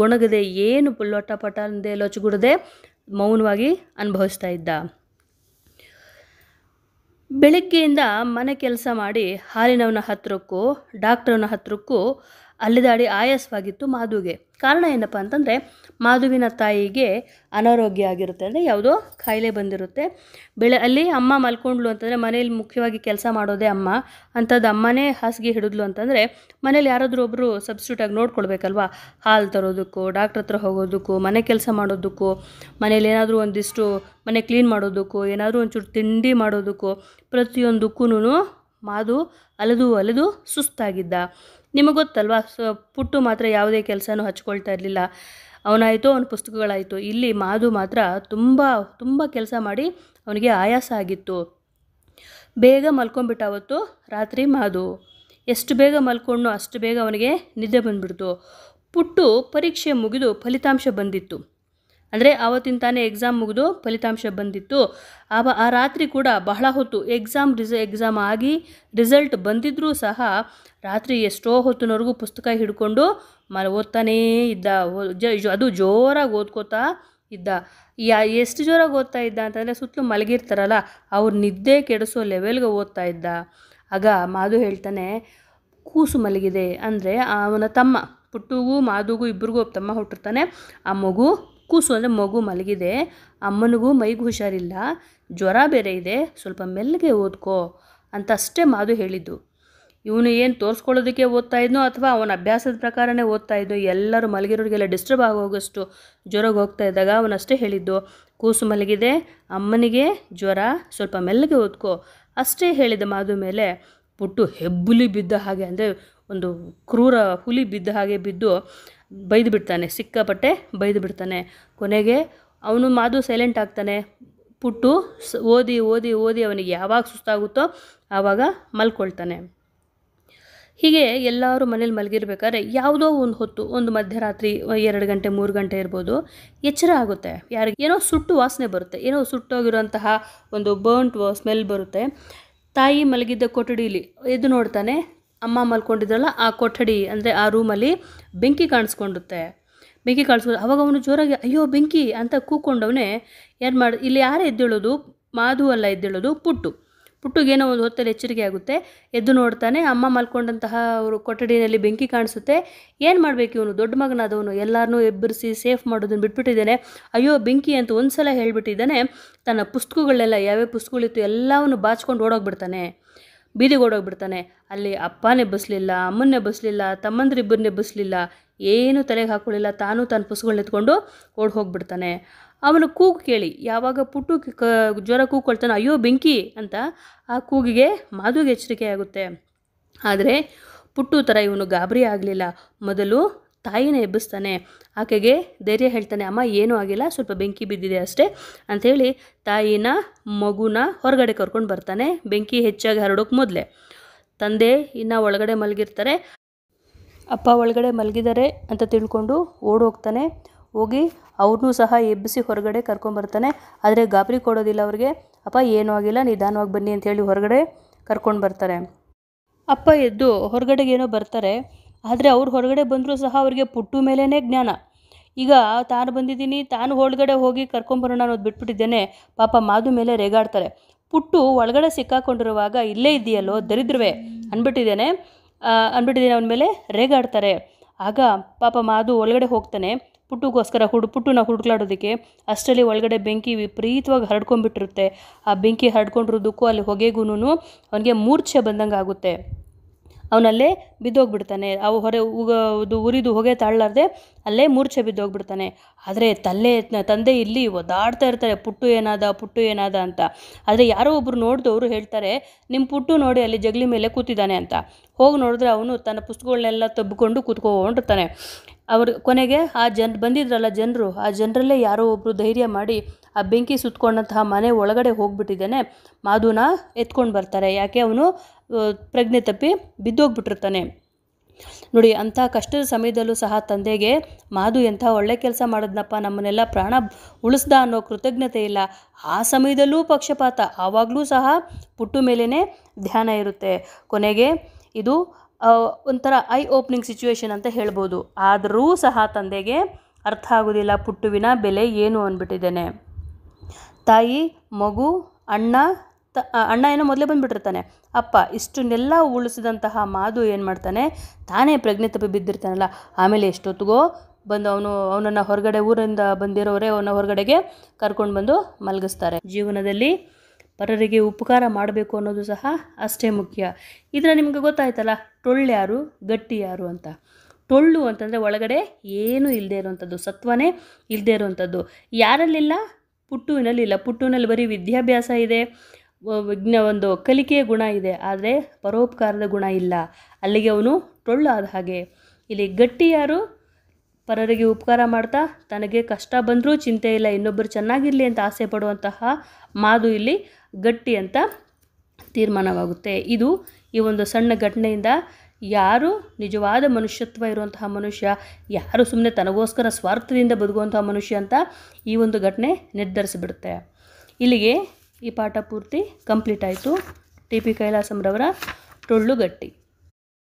ಗೊಣಗದೆ ಏನು ಪಟ ಅಂದೆ ಲೊಚ್ಚಗುಡದೆ ಮೌನವಾಗಿ ಅನುಭವಿಸ್ತಾ ಇದ್ದ ಬೆಳಗ್ಗೆಯಿಂದ ಮನೆ ಕೆಲಸ ಮಾಡಿ ಹಾಲಿನವನ ಹತ್ತಿರಕ್ಕೂ ಡಾಕ್ಟ್ರವನ ಹತ್ತಿರಕ್ಕೂ ಅಲ್ಲಿದಾಡಿ ಆಯಾಸವಾಗಿತ್ತು ಮಾಧುಗೆ ಕಾರಣ ಏನಪ್ಪ ಅಂತಂದರೆ ಮಾಧುವಿನ ತಾಯಿಗೆ ಅನಾರೋಗ್ಯ ಆಗಿರುತ್ತೆ ಅಂದರೆ ಯಾವುದೋ ಕಾಯಿಲೆ ಬಂದಿರುತ್ತೆ ಬೆಳೆ ಅಲ್ಲಿ ಅಮ್ಮ ಮಲ್ಕೊಂಡ್ಲು ಅಂತಂದರೆ ಮನೇಲಿ ಮುಖ್ಯವಾಗಿ ಕೆಲಸ ಮಾಡೋದೇ ಅಮ್ಮ ಅಂಥದ್ದು ಅಮ್ಮನೇ ಹಾಸಿಗೆ ಹಿಡಿದ್ಲು ಅಂತಂದರೆ ಮನೇಲಿ ಯಾರಾದರೂ ಒಬ್ಬರು ಸಬ್ಸ್ಟ್ಯೂಟಾಗಿ ನೋಡ್ಕೊಳ್ಬೇಕಲ್ವಾ ಹಾಲು ತರೋದಕ್ಕೂ ಡಾಕ್ಟ್ರ್ ಹತ್ರ ಹೋಗೋದಕ್ಕೂ ಮನೆ ಕೆಲಸ ಮಾಡೋದಕ್ಕೂ ಮನೇಲಿ ಏನಾದರೂ ಒಂದಿಷ್ಟು ಮನೆ ಕ್ಲೀನ್ ಮಾಡೋದಕ್ಕೂ ಏನಾದರೂ ಒಂಚೂರು ತಿಂಡಿ ಮಾಡೋದಕ್ಕೂ ಪ್ರತಿಯೊಂದಕ್ಕೂ ಮಾಧು ಅಲೆದು ಅಲೆದು ಸುಸ್ತಾಗಿದ್ದ ನಿಮಗೊತ್ತಲ್ವಾ ಪುಟ್ಟು ಮಾತ್ರ ಯಾವುದೇ ಕೆಲಸನೂ ಹಚ್ಕೊಳ್ತಾ ಇರಲಿಲ್ಲ ಅವನಾಯಿತು ಅವನ ಪುಸ್ತಕಗಳಾಯಿತು ಇಲ್ಲಿ ಮಾಧು ಮಾತ್ರ ತುಂಬ ತುಂಬ ಕೆಲಸ ಮಾಡಿ ಅವನಿಗೆ ಆಯಾಸ ಆಗಿತ್ತು ಬೇಗ ಮಲ್ಕೊಂಡ್ಬಿಟ್ಟ ಅವತ್ತು ರಾತ್ರಿ ಮಾಧು ಎಷ್ಟು ಬೇಗ ಮಲ್ಕೊಂಡು ಅಷ್ಟು ಬೇಗ ಅವನಿಗೆ ನಿದ್ದೆ ಬಂದ್ಬಿಡ್ತು ಪುಟ್ಟು ಪರೀಕ್ಷೆ ಮುಗಿದು ಫಲಿತಾಂಶ ಬಂದಿತ್ತು ಅಂದರೆ ಆವತ್ತಿನ ತಾನೇ ಎಕ್ಸಾಮ್ ಮುಗಿದು ಫಲಿತಾಂಶ ಬಂದಿತ್ತು ಆವ ಆ ರಾತ್ರಿ ಕೂಡ ಬಹಳ ಹೊತ್ತು ಎಕ್ಸಾಮ್ ರಿಸ ಎಕ್ಸಾಮ್ ಆಗಿ ರಿಸಲ್ಟ್ ಬಂದಿದ್ದರೂ ಸಹ ರಾತ್ರಿ ಎಷ್ಟೋ ಹೊತ್ತಿನವರೆಗೂ ಪುಸ್ತಕ ಹಿಡ್ಕೊಂಡು ಮ ಓದ್ತಾನೇ ಇದ್ದ ಅದು ಜೋರಾಗಿ ಓದ್ಕೋತಾ ಇದ್ದ ಯಾ ಎಷ್ಟು ಜೋರಾಗಿ ಓದ್ತಾ ಇದ್ದ ಅಂತಂದರೆ ಸುತ್ತಲೂ ಮಲಗಿರ್ತಾರಲ್ಲ ಅವ್ರು ನಿದ್ದೆ ಕೆಡಿಸೋ ಲೆವೆಲ್ಗೆ ಓದ್ತಾ ಇದ್ದ ಆಗ ಮಾಧು ಹೇಳ್ತಾನೆ ಕೂಸು ಮಲಗಿದೆ ಅಂದರೆ ಅವನ ತಮ್ಮ ಪುಟ್ಟುಗೂ ಮಾಧುಗೂ ಇಬ್ಬರಿಗೂ ತಮ್ಮ ಹುಟ್ಟಿರ್ತಾನೆ ಆ ಮಗು ಕೂಸು ಅಂದರೆ ಮಗು ಮಲಗಿದೆ ಅಮ್ಮನಿಗೂ ಮೈಗೂ ಹುಷಾರಿಲ್ಲ ಜ್ವರ ಬೇರೆ ಇದೆ ಸ್ವಲ್ಪ ಮೆಲ್ಲಗೆ ಓದ್ಕೋ ಅಂತ ಅಷ್ಟೇ ಮಾದು ಹೇಳಿದ್ದು ಇವನು ಏನು ತೋರಿಸ್ಕೊಳ್ಳೋದಕ್ಕೆ ಓದ್ತಾ ಇದ್ನೋ ಅಥವಾ ಅವನ ಅಭ್ಯಾಸದ ಪ್ರಕಾರನೇ ಓದ್ತಾ ಎಲ್ಲರೂ ಮಲಗಿರೋರಿಗೆಲ್ಲ ಡಿಸ್ಟರ್ಬ್ ಆಗೋಗಷ್ಟು ಜ್ವರಗೆ ಹೋಗ್ತಾ ಇದ್ದಾಗ ಅವನಷ್ಟೇ ಹೇಳಿದ್ದು ಕೂಸು ಮಲಗಿದೆ ಅಮ್ಮನಿಗೆ ಜ್ವರ ಸ್ವಲ್ಪ ಮೆಲ್ಲಗೆ ಓದ್ಕೋ ಅಷ್ಟೇ ಹೇಳಿದ ಮಾದು ಮೇಲೆ ಪುಟ್ಟು ಹೆಬ್ಬುಲಿ ಬಿದ್ದ ಹಾಗೆ ಅಂದರೆ ಒಂದು ಕ್ರೂರ ಹುಲಿ ಬಿದ್ದ ಹಾಗೆ ಬಿದ್ದು ಬೈದು ಬಿಡ್ತಾನೆ ಸಿಕ್ಕಾಪಟ್ಟೆ ಬೈದು ಬಿಡ್ತಾನೆ ಕೊನೆಗೆ ಅವನು ಮಾದು ಸೈಲೆಂಟ್ ಆಗ್ತಾನೆ ಪುಟ್ಟು ಓದಿ ಓದಿ ಓದಿ ಅವನಿಗೆ ಯಾವಾಗ ಸುಸ್ತಾಗುತ್ತೋ ಆವಾಗ ಮಲ್ಕೊಳ್ತಾನೆ ಹೀಗೆ ಎಲ್ಲರೂ ಮನೇಲಿ ಮಲಗಿರ್ಬೇಕಾದ್ರೆ ಯಾವುದೋ ಒಂದು ಹೊತ್ತು ಒಂದು ಮಧ್ಯರಾತ್ರಿ ಎರಡು ಗಂಟೆ ಮೂರು ಗಂಟೆ ಇರ್ಬೋದು ಎಚ್ಚರ ಆಗುತ್ತೆ ಯಾರಿಗೆ ಏನೋ ಸುಟ್ಟು ವಾಸನೆ ಬರುತ್ತೆ ಏನೋ ಸುಟ್ಟೋಗಿರುವಂತಹ ಒಂದು ಬರ್ಂಟ್ ಸ್ಮೆಲ್ ಬರುತ್ತೆ ತಾಯಿ ಮಲಗಿದ್ದ ಕೊಠಡಿಲಿ ಎದ್ದು ನೋಡ್ತಾನೆ ಅಮ್ಮ ಮಲ್ಕೊಂಡಿದ್ರಲ್ಲ ಆ ಕೊಠಡಿ ಅಂದರೆ ಆ ರೂಮಲ್ಲಿ ಬೆಂಕಿ ಕಾಣಿಸ್ಕೊಂಡುತ್ತೆ ಬೆಂಕಿ ಕಾಣಿಸ್ಕೊಂಡು ಅವಾಗ ಅವನು ಜೋರಾಗಿ ಅಯ್ಯೋ ಬೆಂಕಿ ಅಂತ ಕೂಕೊಂಡವನೇ ಏನು ಮಾಡಿ ಇಲ್ಲಿ ಯಾರು ಎದ್ದೇಳೋದು ಮಾಧು ಅಲ್ಲ ಎದ್ದೇಳೋದು ಪುಟ್ಟು ಪುಟ್ಟುಗೇನೋ ಒಂದು ಹೊತ್ತಲ್ಲಿ ಎಚ್ಚರಿಕೆ ಆಗುತ್ತೆ ಎದ್ದು ನೋಡ್ತಾನೆ ಅಮ್ಮ ಮಲ್ಕೊಂಡಂತಹ ಅವರು ಕೊಠಡಿನಲ್ಲಿ ಬೆಂಕಿ ಕಾಣಿಸುತ್ತೆ ಏನು ಮಾಡಬೇಕು ಇವನು ದೊಡ್ಡ ಮಗನಾದವನು ಎಲ್ಲರನ್ನೂ ಎಬ್ಬರಿಸಿ ಸೇಫ್ ಮಾಡೋದನ್ನು ಬಿಟ್ಬಿಟ್ಟಿದ್ದಾನೆ ಅಯ್ಯೋ ಬೆಂಕಿ ಅಂತ ಒಂದು ಸಲ ಹೇಳಿಬಿಟ್ಟಿದ್ದಾನೆ ತನ್ನ ಪುಸ್ತಕಗಳೆಲ್ಲ ಯಾವ್ಯಾವ ಪುಸ್ತಕಗಳಿತ್ತು ಎಲ್ಲವನ್ನು ಬಾಚ್ಕೊಂಡು ಓಡೋಗ್ಬಿಡ್ತಾನೆ ಬೀದಿಗೋಡೋಗ್ಬಿಡ್ತಾನೆ ಅಲ್ಲಿ ಅಪ್ಪನೇ ಬಸ್ಲಿಲ್ಲ ಅಮ್ಮನ್ನೇ ಬಸ್ಲಿಲ್ಲ ತಮ್ಮಂದ್ರಿಬ್ಬರನ್ನೇ ಬಸ್ಲಿಲ್ಲ ಏನೂ ತಲೆಗೆ ಹಾಕ್ಕೊಳ್ಳಿಲ್ಲ ತಾನು ತನ್ನ ಪುಸ್ತಕಗಳನ್ನ ಎತ್ಕೊಂಡು ಓಡಿ ಹೋಗ್ಬಿಡ್ತಾನೆ ಅವನು ಕೂಗು ಕೇಳಿ ಯಾವಾಗ ಪುಟ್ಟು ಕ ಜ್ವರ ಕೂಗ್ಕೊಳ್ತಾನೆ ಅಯ್ಯೋ ಬೆಂಕಿ ಅಂತ ಆ ಕೂಗಿಗೆ ಮಾಧುಗೆ ಎಚ್ಚರಿಕೆ ಆಗುತ್ತೆ ಆದರೆ ಪುಟ್ಟು ಥರ ಇವನು ಗಾಬರಿ ಆಗಲಿಲ್ಲ ಮೊದಲು ತಾಯಿನ ಎಬ್ಬಿಸ್ತಾನೆ ಆಕೆಗೆ ಧೈರ್ಯ ಹೇಳ್ತಾನೆ ಅಮ್ಮ ಏನೂ ಆಗಿಲ್ಲ ಸ್ವಲ್ಪ ಬೆಂಕಿ ಬಿದ್ದಿದೆ ಅಷ್ಟೇ ಅಂಥೇಳಿ ತಾಯಿನ ಮಗುನ ಹೊರಗಡೆ ಕರ್ಕೊಂಡು ಬರ್ತಾನೆ ಬೆಂಕಿ ಹೆಚ್ಚಾಗಿ ಹರಡೋಕೆ ಮೊದಲೇ ತಂದೆ ಇನ್ನು ಒಳಗಡೆ ಮಲಗಿರ್ತಾರೆ ಅಪ್ಪ ಒಳಗಡೆ ಮಲಗಿದ್ದಾರೆ ಅಂತ ತಿಳ್ಕೊಂಡು ಓಡೋಗ್ತಾನೆ ಹೋಗಿ ಅವ್ರನ್ನೂ ಸಹ ಎಬ್ಬಿಸಿ ಹೊರಗಡೆ ಬರ್ತಾನೆ ಆದರೆ ಗಾಬರಿ ಕೊಡೋದಿಲ್ಲ ಅವ್ರಿಗೆ ಅಪ್ಪ ಏನೂ ಆಗಿಲ್ಲ ನಿಧಾನವಾಗಿ ಬನ್ನಿ ಅಂಥೇಳಿ ಹೊರಗಡೆ ಕರ್ಕೊಂಡು ಬರ್ತಾರೆ ಅಪ್ಪ ಎದ್ದು ಹೊರಗಡೆಗೇನೋ ಬರ್ತಾರೆ ಆದರೆ ಅವ್ರು ಹೊರಗಡೆ ಬಂದರೂ ಸಹ ಅವರಿಗೆ ಪುಟ್ಟು ಮೇಲೇ ಜ್ಞಾನ ಈಗ ತಾನು ಬಂದಿದ್ದೀನಿ ತಾನು ಒಳಗಡೆ ಹೋಗಿ ಕರ್ಕೊಂಬರೋಣ ಅನ್ನೋದು ಬಿಟ್ಬಿಟ್ಟಿದ್ದೇನೆ ಪಾಪ ಮಾದು ಮೇಲೆ ರೇಗಾಡ್ತಾರೆ ಪುಟ್ಟು ಒಳಗಡೆ ಸಿಕ್ಕಾಕೊಂಡಿರುವಾಗ ಇಲ್ಲೇ ಇದೆಯಲ್ಲೋ ದರಿದ್ರವೇ ಅಂದ್ಬಿಟ್ಟಿದ್ದೇನೆ ಅಂದ್ಬಿಟ್ಟಿದ್ದೇನೆ ಅವನ ಮೇಲೆ ರೇಗಾಡ್ತಾರೆ ಆಗ ಪಾಪ ಮಾದು ಒಳಗಡೆ ಹೋಗ್ತಾನೆ ಪುಟ್ಟುಗೋಸ್ಕರ ಹುಡು ಪುಟ್ಟುನ ಹುಡುಕ್ಲಾಡೋದಕ್ಕೆ ಅಷ್ಟರಲ್ಲಿ ಒಳಗಡೆ ಬೆಂಕಿ ವಿಪರೀತವಾಗಿ ಹರಡ್ಕೊಂಡ್ಬಿಟ್ಟಿರುತ್ತೆ ಆ ಬೆಂಕಿ ಹರಡ್ಕೊಂಡಿರೋದಕ್ಕೂ ಅಲ್ಲಿ ಹೊಗೆಗೂ ಅವನಿಗೆ ಮೂರ್ಛೆ ಬಂದಂಗೆ ಆಗುತ್ತೆ ಅವನಲ್ಲೇ ಬಿದ್ದೋಗ್ಬಿಡ್ತಾನೆ ಅವು ಹೊರೆ ಇದು ಉರಿದು ಹೊಗೆ ತಾಳಲಾರ್ದೆ ಅಲ್ಲೇ ಮೂರ್ಛೆ ಬಿದ್ದೋಗ್ಬಿಡ್ತಾನೆ ಆದರೆ ತಲ್ಲೆ ತಂದೆ ಇಲ್ಲಿ ಒದ್ದಾಡ್ತಾ ಇರ್ತಾರೆ ಪುಟ್ಟು ಏನಾದ ಪುಟ್ಟು ಏನಾದ ಅಂತ ಆದರೆ ಯಾರೋ ಒಬ್ಬರು ನೋಡಿದವರು ಹೇಳ್ತಾರೆ ನಿಮ್ಮ ಪುಟ್ಟು ನೋಡಿ ಅಲ್ಲಿ ಜಗಲಿ ಮೇಲೆ ಕೂತಿದ್ದಾನೆ ಅಂತ ಹೋಗಿ ನೋಡಿದ್ರೆ ಅವನು ತನ್ನ ಪುಸ್ತಕಗಳನ್ನೆಲ್ಲ ತಬ್ಬಿಕೊಂಡು ಕೂತ್ಕೊಂಡಿರ್ತಾನೆ ಅವರು ಕೊನೆಗೆ ಆ ಜನ ಬಂದಿದ್ರಲ್ಲ ಜನರು ಆ ಜನರಲ್ಲೇ ಯಾರೋ ಒಬ್ಬರು ಧೈರ್ಯ ಮಾಡಿ ಆ ಬೆಂಕಿ ಸುತ್ತಕೊಂಡಂತಹ ಮನೆ ಒಳಗಡೆ ಹೋಗ್ಬಿಟ್ಟಿದ್ದಾನೆ ಮಾಧುನ ಎತ್ಕೊಂಡು ಬರ್ತಾರೆ ಯಾಕೆ ಅವನು ಪ್ರಜ್ಞೆ ತಪ್ಪಿ ಬಿದ್ದೋಗ್ಬಿಟ್ಟಿರ್ತಾನೆ ನೋಡಿ ಅಂಥ ಕಷ್ಟದ ಸಮಯದಲ್ಲೂ ಸಹ ತಂದೆಗೆ ಮಾಧು ಎಂಥ ಒಳ್ಳೆ ಕೆಲಸ ಮಾಡಿದ್ನಪ್ಪ ನಮ್ಮನ್ನೆಲ್ಲ ಪ್ರಾಣ ಉಳಿಸ್ದ ಅನ್ನೋ ಕೃತಜ್ಞತೆ ಇಲ್ಲ ಆ ಸಮಯದಲ್ಲೂ ಪಕ್ಷಪಾತ ಆವಾಗಲೂ ಸಹ ಪುಟ್ಟು ಮೇಲೇ ಧ್ಯಾನ ಇರುತ್ತೆ ಕೊನೆಗೆ ಇದು ಒಂಥರ ಐ ಓಪನಿಂಗ್ ಸಿಚುವೇಶನ್ ಅಂತ ಹೇಳ್ಬೋದು ಆದರೂ ಸಹ ತಂದೆಗೆ ಅರ್ಥ ಆಗೋದಿಲ್ಲ ಪುಟ್ಟುವಿನ ಬೆಲೆ ಏನು ಅಂದ್ಬಿಟ್ಟಿದ್ದೇನೆ ತಾಯಿ ಮಗು ಅಣ್ಣ ತ ಅಣ್ಣ ಏನೋ ಮೊದಲೇ ಬಂದುಬಿಟ್ಟಿರ್ತಾನೆ ಅಪ್ಪ ಇಷ್ಟನ್ನೆಲ್ಲ ಉಳಿಸಿದಂತಹ ಮಾಧು ಏನು ಮಾಡ್ತಾನೆ ತಾನೇ ಪ್ರಜ್ಞೆ ತಪ್ಪಿ ಬಿದ್ದಿರ್ತಾನಲ್ಲ ಆಮೇಲೆ ಎಷ್ಟೊತ್ತಿಗೋ ಬಂದು ಅವನು ಅವನನ್ನು ಹೊರಗಡೆ ಊರಿಂದ ಬಂದಿರೋರೇ ಅವನ ಹೊರಗಡೆಗೆ ಕರ್ಕೊಂಡು ಬಂದು ಮಲಗಿಸ್ತಾರೆ ಜೀವನದಲ್ಲಿ ಪರರಿಗೆ ಉಪಕಾರ ಮಾಡಬೇಕು ಅನ್ನೋದು ಸಹ ಅಷ್ಟೇ ಮುಖ್ಯ ಇದರ ನಿಮಗೆ ಗೊತ್ತಾಯ್ತಲ್ಲ ಟೊಳ್ಳು ಯಾರು ಗಟ್ಟಿ ಯಾರು ಅಂತ ಟೊಳ್ಳು ಅಂತಂದರೆ ಒಳಗಡೆ ಏನೂ ಇಲ್ಲದೆ ಇರುವಂಥದ್ದು ಸತ್ವನೇ ಇಲ್ಲದೆ ಇರುವಂಥದ್ದು ಯಾರಲ್ಲಿಲ್ಲ ಪುಟ್ಟುವಿನಲ್ಲಿಲ್ಲ ಪುಟ್ಟುವಿನಲ್ಲಿ ಬರೀ ವಿದ್ಯಾಭ್ಯಾಸ ಇದೆ ವಿಜ್ಞ ಒಂದು ಕಲಿಕೆಯ ಗುಣ ಇದೆ ಆದರೆ ಪರೋಪಕಾರದ ಗುಣ ಇಲ್ಲ ಅಲ್ಲಿಗೆ ಅವನು ಟೊಳ್ಳಾದ ಹಾಗೆ ಇಲ್ಲಿ ಗಟ್ಟಿ ಯಾರು ಪರರಿಗೆ ಉಪಕಾರ ಮಾಡ್ತಾ ತನಗೆ ಕಷ್ಟ ಬಂದರೂ ಚಿಂತೆ ಇಲ್ಲ ಇನ್ನೊಬ್ಬರು ಚೆನ್ನಾಗಿರಲಿ ಅಂತ ಆಸೆ ಪಡುವಂತಹ ಮಾದು ಇಲ್ಲಿ ಗಟ್ಟಿ ಅಂತ ತೀರ್ಮಾನವಾಗುತ್ತೆ ಇದು ಈ ಒಂದು ಸಣ್ಣ ಘಟನೆಯಿಂದ ಯಾರು ನಿಜವಾದ ಮನುಷ್ಯತ್ವ ಇರುವಂತಹ ಮನುಷ್ಯ ಯಾರು ಸುಮ್ಮನೆ ತನಗೋಸ್ಕರ ಸ್ವಾರ್ಥದಿಂದ ಬದುಕುವಂತಹ ಮನುಷ್ಯ ಅಂತ ಈ ಒಂದು ಘಟನೆ ನಿರ್ಧರಿಸಿಬಿಡುತ್ತೆ ಇಲ್ಲಿಗೆ ಈ ಪಾಠ ಪೂರ್ತಿ ಕಂಪ್ಲೀಟ್ ಆಯಿತು ಟಿ ಪಿ ಕೈಲಾಸಂರವರ ಟೊಳ್ಳುಗಟ್ಟಿ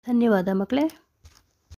ಧನ್ಯವಾದ ಮಕ್ಕಳೇ